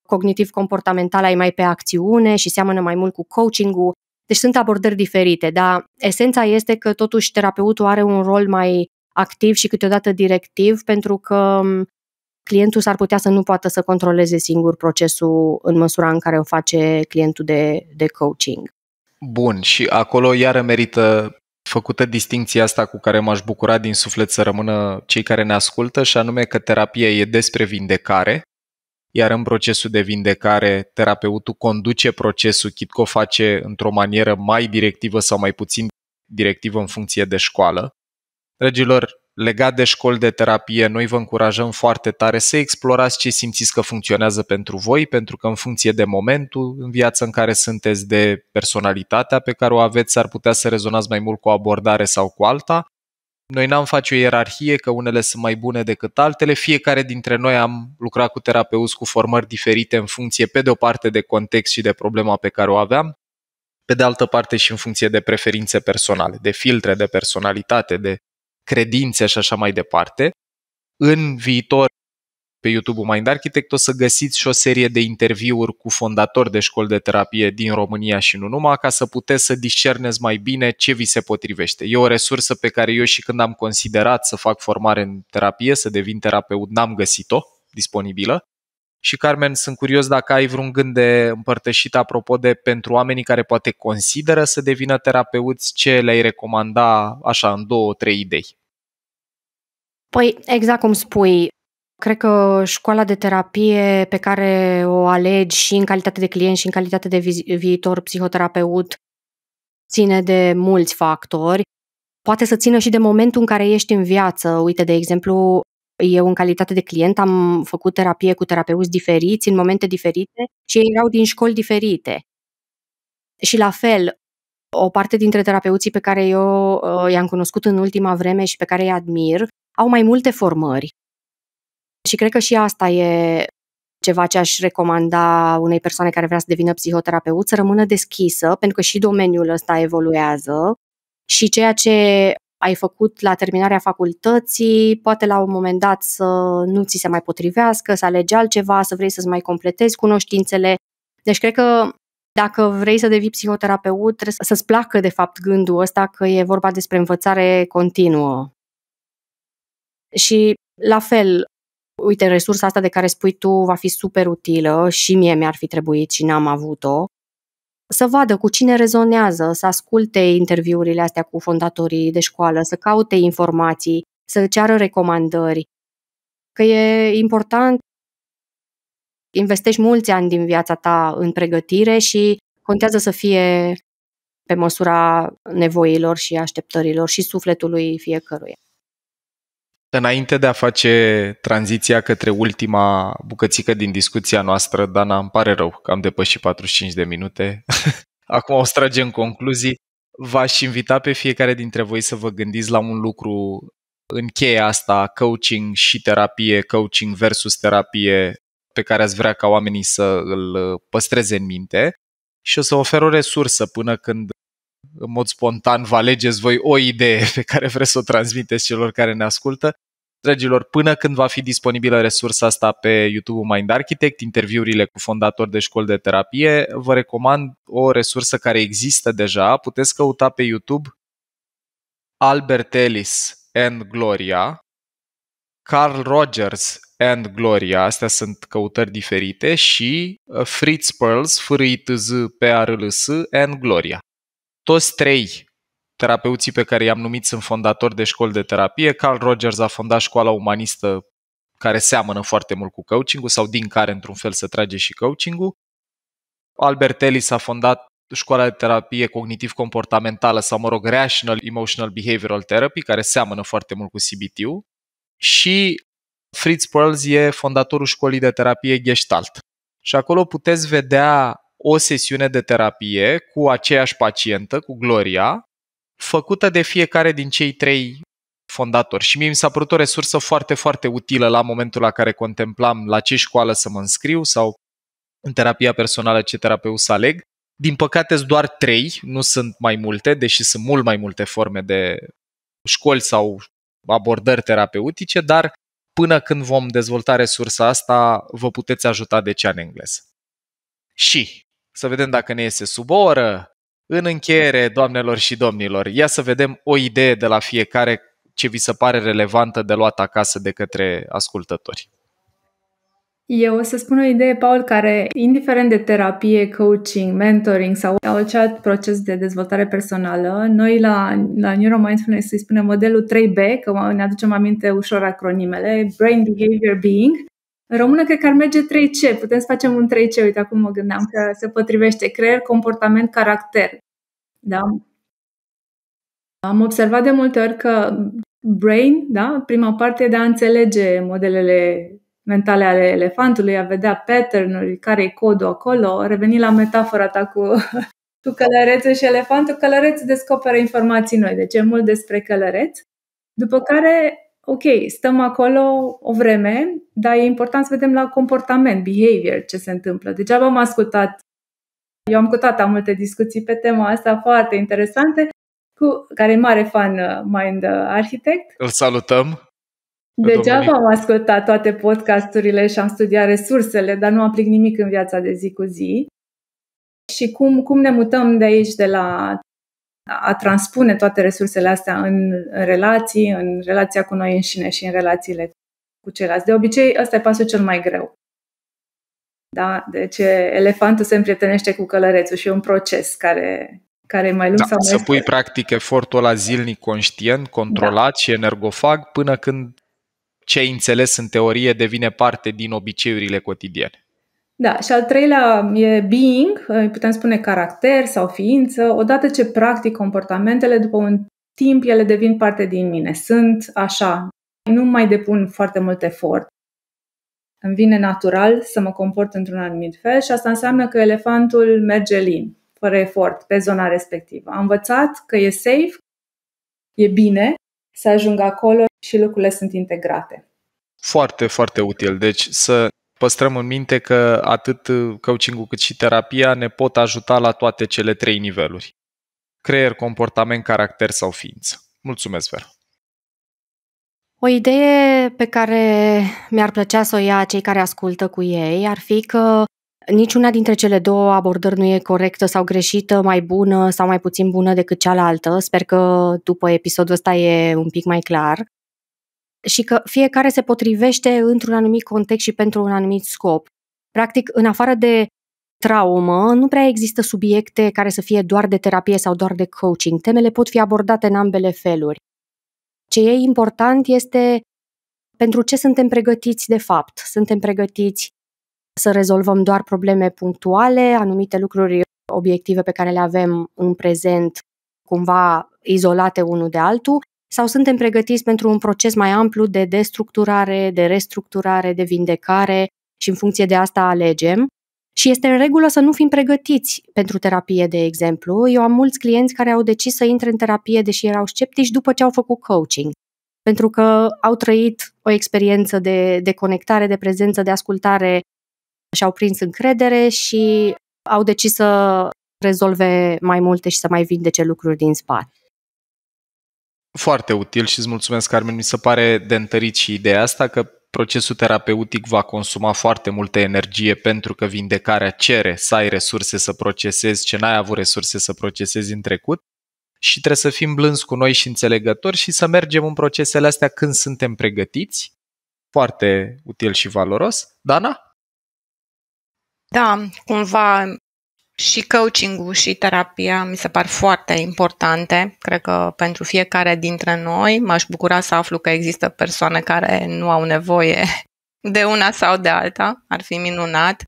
Cognitiv-comportamental ai mai pe acțiune și seamănă mai mult cu coaching-ul. Deci sunt abordări diferite, dar esența este că totuși terapeutul are un rol mai activ și câteodată directiv pentru că clientul s-ar putea să nu poată să controleze singur procesul în măsura în care o face clientul de, de coaching. Bun, și acolo iară merită făcută distinția asta cu care m-aș bucura din suflet să rămână cei care ne ascultă, și anume că terapia e despre vindecare, iar în procesul de vindecare, terapeutul conduce procesul, chit că o face într-o manieră mai directivă sau mai puțin directivă în funcție de școală. Dragilor, legat de școli de terapie, noi vă încurajăm foarte tare să explorați ce simțiți că funcționează pentru voi, pentru că în funcție de momentul în viață în care sunteți, de personalitatea pe care o aveți, ar putea să rezonați mai mult cu o abordare sau cu alta. Noi n-am face o ierarhie, că unele sunt mai bune decât altele. Fiecare dintre noi am lucrat cu terapeuți cu formări diferite în funcție, pe de o parte, de context și de problema pe care o aveam, pe de altă parte și în funcție de preferințe personale, de filtre, de personalitate, de credințe și așa mai departe. În viitor, pe YouTube-ul Mind Architect, o să găsiți și o serie de interviuri cu fondatori de școli de terapie din România și nu numai, ca să puteți să discerneți mai bine ce vi se potrivește. E o resursă pe care eu și când am considerat să fac formare în terapie, să devin terapeut, n-am găsit-o disponibilă și, Carmen, sunt curios dacă ai vreun gând de împărtășit apropo de pentru oamenii care poate consideră să devină terapeuți, ce le-ai recomanda așa în două, trei idei? Păi, exact cum spui, Cred că școala de terapie pe care o alegi și în calitate de client și în calitate de viitor psihoterapeut ține de mulți factori. Poate să țină și de momentul în care ești în viață. Uite, de exemplu, eu, în calitate de client, am făcut terapie cu terapeuți diferiți, în momente diferite, și ei erau din școli diferite. Și la fel, o parte dintre terapeuții pe care eu uh, i-am cunoscut în ultima vreme și pe care îi admir, au mai multe formări. Și cred că și asta e ceva ce aș recomanda unei persoane care vrea să devină psihoterapeut, să rămână deschisă, pentru că și domeniul ăsta evoluează și ceea ce ai făcut la terminarea facultății, poate la un moment dat să nu ți se mai potrivească, să alegi altceva, să vrei să-ți mai completezi cunoștințele. Deci cred că dacă vrei să devii psihoterapeut, trebuie să-ți placă de fapt gândul ăsta că e vorba despre învățare continuă. Și la fel, uite, resursa asta de care spui tu va fi super utilă și mie mi-ar fi trebuit și n-am avut-o să vadă cu cine rezonează, să asculte interviurile astea cu fondatorii de școală, să caute informații, să ceară recomandări. Că e important investești mulți ani din viața ta în pregătire și contează să fie pe măsura nevoilor și așteptărilor și sufletului fiecăruia. Înainte de a face tranziția către ultima bucățică din discuția noastră, Dana, îmi pare rău că am depășit 45 de minute. Acum o în concluzii. V-aș invita pe fiecare dintre voi să vă gândiți la un lucru în cheia asta, coaching și terapie, coaching versus terapie, pe care ați vrea ca oamenii să îl păstreze în minte și o să ofer o resursă până când în mod spontan vă alegeți voi o idee pe care vreți să o transmiteți celor care ne ascultă. Dragilor, până când va fi disponibilă resursa asta pe YouTube Mind Architect, interviurile cu fondatori de școli de terapie, vă recomand o resursă care există deja. Puteți căuta pe YouTube Albert Ellis and Gloria, Carl Rogers and Gloria, astea sunt căutări diferite, și uh, Fritz Perls, f r i t z p r l s and Gloria toți trei terapeuții pe care i-am numit sunt fondatori de școli de terapie. Carl Rogers a fondat școala umanistă care seamănă foarte mult cu coaching sau din care într-un fel se trage și coaching-ul. Albert Ellis a fondat școala de terapie cognitiv-comportamentală sau, mă rog, Rational Emotional Behavioral Therapy, care seamănă foarte mult cu CBT-ul. Și Fritz Perls e fondatorul școlii de terapie Gestalt. Și acolo puteți vedea o sesiune de terapie cu aceeași pacientă, cu Gloria, făcută de fiecare din cei trei fondatori. Și mie mi s-a părut o resursă foarte, foarte utilă la momentul la care contemplam la ce școală să mă înscriu sau în terapia personală ce terapeut să aleg. Din păcate sunt doar trei, nu sunt mai multe, deși sunt mult mai multe forme de școli sau abordări terapeutice, dar până când vom dezvolta resursa asta, vă puteți ajuta de ce în engleză. Și să vedem dacă ne iese sub o oră. În încheiere, doamnelor și domnilor, ia să vedem o idee de la fiecare ce vi se pare relevantă de luat acasă de către ascultători. Eu o să spun o idee, Paul, care, indiferent de terapie, coaching, mentoring sau orice alt proces de dezvoltare personală, noi la, la Neuromindfulness îi spunem modelul 3B, că ne aducem aminte ușor acronimele, Brain Behavior Being, în română cred că ar merge 3C, putem să facem un 3C, uite acum mă gândeam că se potrivește creier, comportament, caracter. Da? Am observat de multe ori că brain, da, prima parte e de a înțelege modelele mentale ale elefantului, a vedea pattern-uri, care e codul acolo, reveni la metafora ta cu, cu călărețul și elefantul, călărețul descoperă informații noi, deci e mult despre călăreț. După care ok, stăm acolo o vreme, dar e important să vedem la comportament, behavior, ce se întâmplă. Degeaba am ascultat, eu am cu tata multe discuții pe tema asta foarte interesante, cu, care e mare fan uh, Mind uh, Architect. Îl salutăm! Degeaba am ascultat toate podcasturile și am studiat resursele, dar nu aplic nimic în viața de zi cu zi. Și cum, cum ne mutăm de aici, de la a transpune toate resursele astea în, relații, în relația cu noi înșine și în relațiile cu ceilalți. De obicei, ăsta e pasul cel mai greu. Da? Deci elefantul se împrietenește cu călărețul și e un proces care, care e mai lung da, sau mai Să pui practic efortul la zilnic conștient, controlat da. și energofag până când ce ai înțeles în teorie devine parte din obiceiurile cotidiene. Da, și al treilea um, e being, uh, putem spune caracter sau ființă. Odată ce practic comportamentele, după un timp ele devin parte din mine. Sunt așa, nu mai depun foarte mult efort. Îmi vine natural să mă comport într-un anumit fel și asta înseamnă că elefantul merge lin, fără efort, pe zona respectivă. Am învățat că e safe, e bine să ajung acolo și lucrurile sunt integrate. Foarte, foarte util. Deci să păstrăm în minte că atât uh, coaching-ul cât și terapia ne pot ajuta la toate cele trei niveluri. Creier, comportament, caracter sau ființă. Mulțumesc, Vera! O idee pe care mi-ar plăcea să o ia cei care ascultă cu ei ar fi că niciuna dintre cele două abordări nu e corectă sau greșită, mai bună sau mai puțin bună decât cealaltă. Sper că după episodul ăsta e un pic mai clar și că fiecare se potrivește într-un anumit context și pentru un anumit scop. Practic, în afară de traumă, nu prea există subiecte care să fie doar de terapie sau doar de coaching. Temele pot fi abordate în ambele feluri. Ce e important este pentru ce suntem pregătiți de fapt. Suntem pregătiți să rezolvăm doar probleme punctuale, anumite lucruri obiective pe care le avem în prezent cumva izolate unul de altul sau suntem pregătiți pentru un proces mai amplu de destructurare, de restructurare, de vindecare și în funcție de asta alegem. Și este în regulă să nu fim pregătiți pentru terapie, de exemplu. Eu am mulți clienți care au decis să intre în terapie, deși erau sceptici, după ce au făcut coaching. Pentru că au trăit o experiență de, de conectare, de prezență, de ascultare și-au prins încredere și au decis să rezolve mai multe și să mai vindece lucruri din spate foarte util și îți mulțumesc, Carmen. Mi se pare de întărit și ideea asta că procesul terapeutic va consuma foarte multă energie pentru că vindecarea cere să ai resurse să procesezi ce n-ai avut resurse să procesezi în trecut și trebuie să fim blânzi cu noi și înțelegători și să mergem în procesele astea când suntem pregătiți. Foarte util și valoros. Dana? Da, cumva și coaching-ul și terapia mi se par foarte importante, cred că pentru fiecare dintre noi. M-aș bucura să aflu că există persoane care nu au nevoie de una sau de alta, ar fi minunat.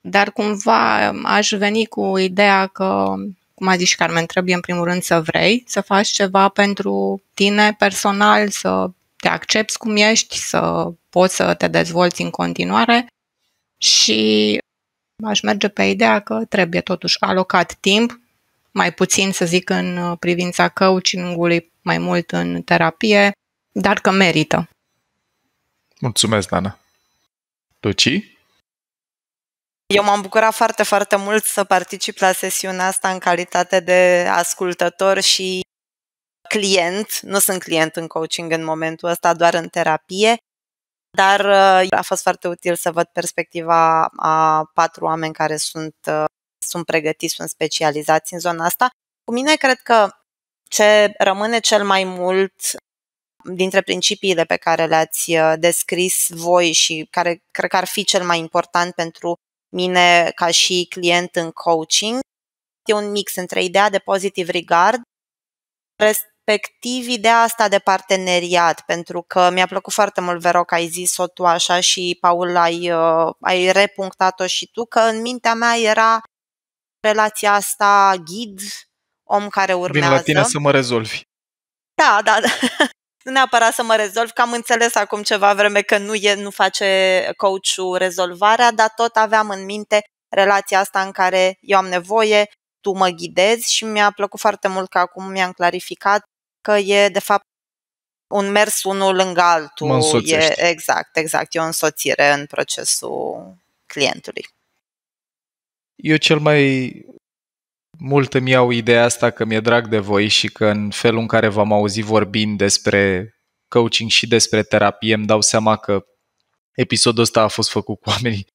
Dar cumva aș veni cu ideea că, cum a zis și Carmen, trebuie în primul rând să vrei să faci ceva pentru tine personal, să te accepti cum ești, să poți să te dezvolți în continuare și aș merge pe ideea că trebuie totuși alocat timp, mai puțin, să zic, în uh, privința coachingului, mai mult în terapie, dar că merită. Mulțumesc, Dana. Luci? Eu m-am bucurat foarte, foarte mult să particip la sesiunea asta în calitate de ascultător și client. Nu sunt client în coaching în momentul ăsta, doar în terapie dar uh, a fost foarte util să văd perspectiva a patru oameni care sunt, uh, sunt pregătiți, sunt specializați în zona asta. Cu mine cred că ce rămâne cel mai mult dintre principiile pe care le-ați uh, descris voi și care cred că ar fi cel mai important pentru mine ca și client în coaching, e un mix între ideea de positive regard, rest perspectiv ideea asta de parteneriat, pentru că mi-a plăcut foarte mult, Vero, că ai zis-o tu așa și, Paul, ai, uh, ai repunctat-o și tu, că în mintea mea era relația asta ghid, om care urmează. Vin la tine să mă rezolvi. Da, da, da. nu neapărat să mă rezolv, că am înțeles acum ceva vreme că nu, e, nu face coachul rezolvarea, dar tot aveam în minte relația asta în care eu am nevoie, tu mă ghidezi și mi-a plăcut foarte mult că acum mi-am clarificat că e de fapt un mers unul lângă altul. Mă e, exact, exact. E o însoțire în procesul clientului. Eu cel mai mult îmi iau ideea asta că mi-e drag de voi și că în felul în care v-am auzit vorbind despre coaching și despre terapie, îmi dau seama că episodul ăsta a fost făcut cu oamenii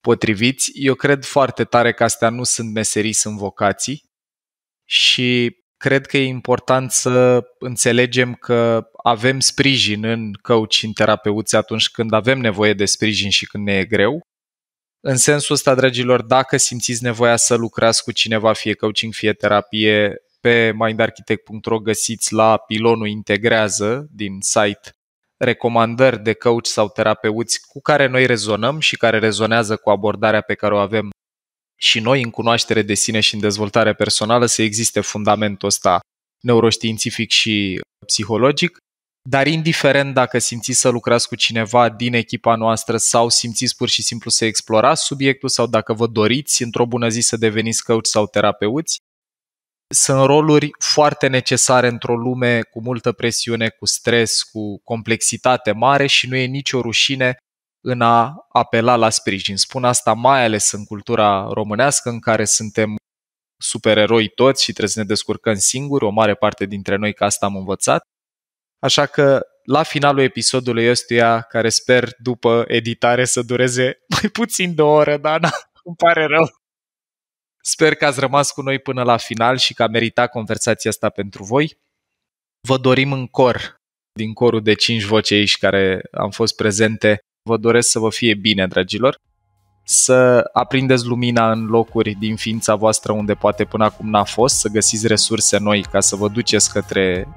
potriviți. Eu cred foarte tare că astea nu sunt meserii, sunt vocații și cred că e important să înțelegem că avem sprijin în coach în terapeuți atunci când avem nevoie de sprijin și când ne e greu. În sensul ăsta, dragilor, dacă simțiți nevoia să lucrați cu cineva, fie coaching, fie terapie, pe mindarchitect.ro găsiți la pilonul Integrează din site recomandări de coach sau terapeuți cu care noi rezonăm și care rezonează cu abordarea pe care o avem și noi în cunoaștere de sine și în dezvoltare personală să existe fundamentul ăsta neuroștiințific și psihologic, dar indiferent dacă simțiți să lucrați cu cineva din echipa noastră sau simțiți pur și simplu să explorați subiectul sau dacă vă doriți într-o bună zi să deveniți coach sau terapeuți, sunt roluri foarte necesare într-o lume cu multă presiune, cu stres, cu complexitate mare și nu e nicio rușine în a apela la sprijin. Spun asta mai ales în cultura românească, în care suntem supereroi toți și trebuie să ne descurcăm singuri, o mare parte dintre noi că asta am învățat. Așa că la finalul episodului ăstuia, care sper după editare să dureze mai puțin de o oră, Dana, îmi pare rău. Sper că ați rămas cu noi până la final și că a meritat conversația asta pentru voi. Vă dorim în cor, din corul de cinci voci aici care am fost prezente, Vă doresc să vă fie bine, dragilor, să aprindeți lumina în locuri din ființa voastră unde poate până acum n-a fost, să găsiți resurse noi ca să vă duceți către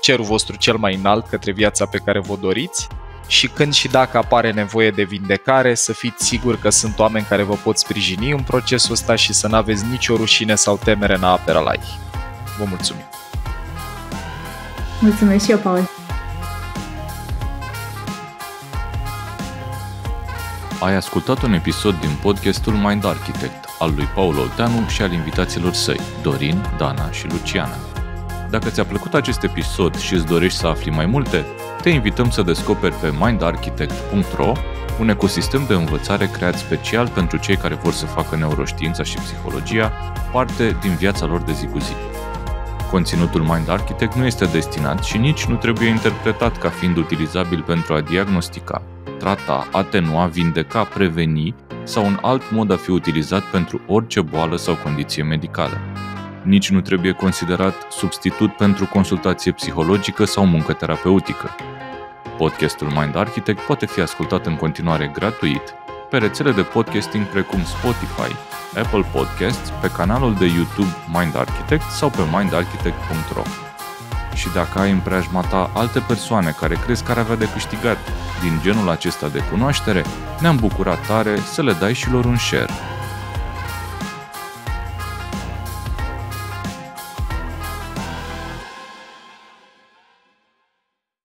cerul vostru cel mai înalt, către viața pe care vă doriți și când și dacă apare nevoie de vindecare, să fiți siguri că sunt oameni care vă pot sprijini în procesul ăsta și să nu aveți nicio rușine sau temere în a apera la ei. Vă mulțumim! Mulțumesc și eu, Paul! Ai ascultat un episod din podcastul Mind Architect al lui Paul Olteanu și al invitaților săi, Dorin, Dana și Luciana. Dacă ți-a plăcut acest episod și îți dorești să afli mai multe, te invităm să descoperi pe mindarchitect.ro un ecosistem de învățare creat special pentru cei care vor să facă neuroștiința și psihologia parte din viața lor de zi cu zi. Conținutul Mind Architect nu este destinat și nici nu trebuie interpretat ca fiind utilizabil pentru a diagnostica, trata, atenua, vindeca, preveni sau un alt mod a fi utilizat pentru orice boală sau condiție medicală. Nici nu trebuie considerat substitut pentru consultație psihologică sau muncă terapeutică. Podcastul Mind Architect poate fi ascultat în continuare gratuit pe rețele de podcasting precum Spotify, Apple Podcasts, pe canalul de YouTube Mind Architect sau pe mindarchitect.ro și dacă ai în preajma ta alte persoane care crezi că ar avea de câștigat din genul acesta de cunoaștere, ne-am bucurat tare să le dai și lor un share.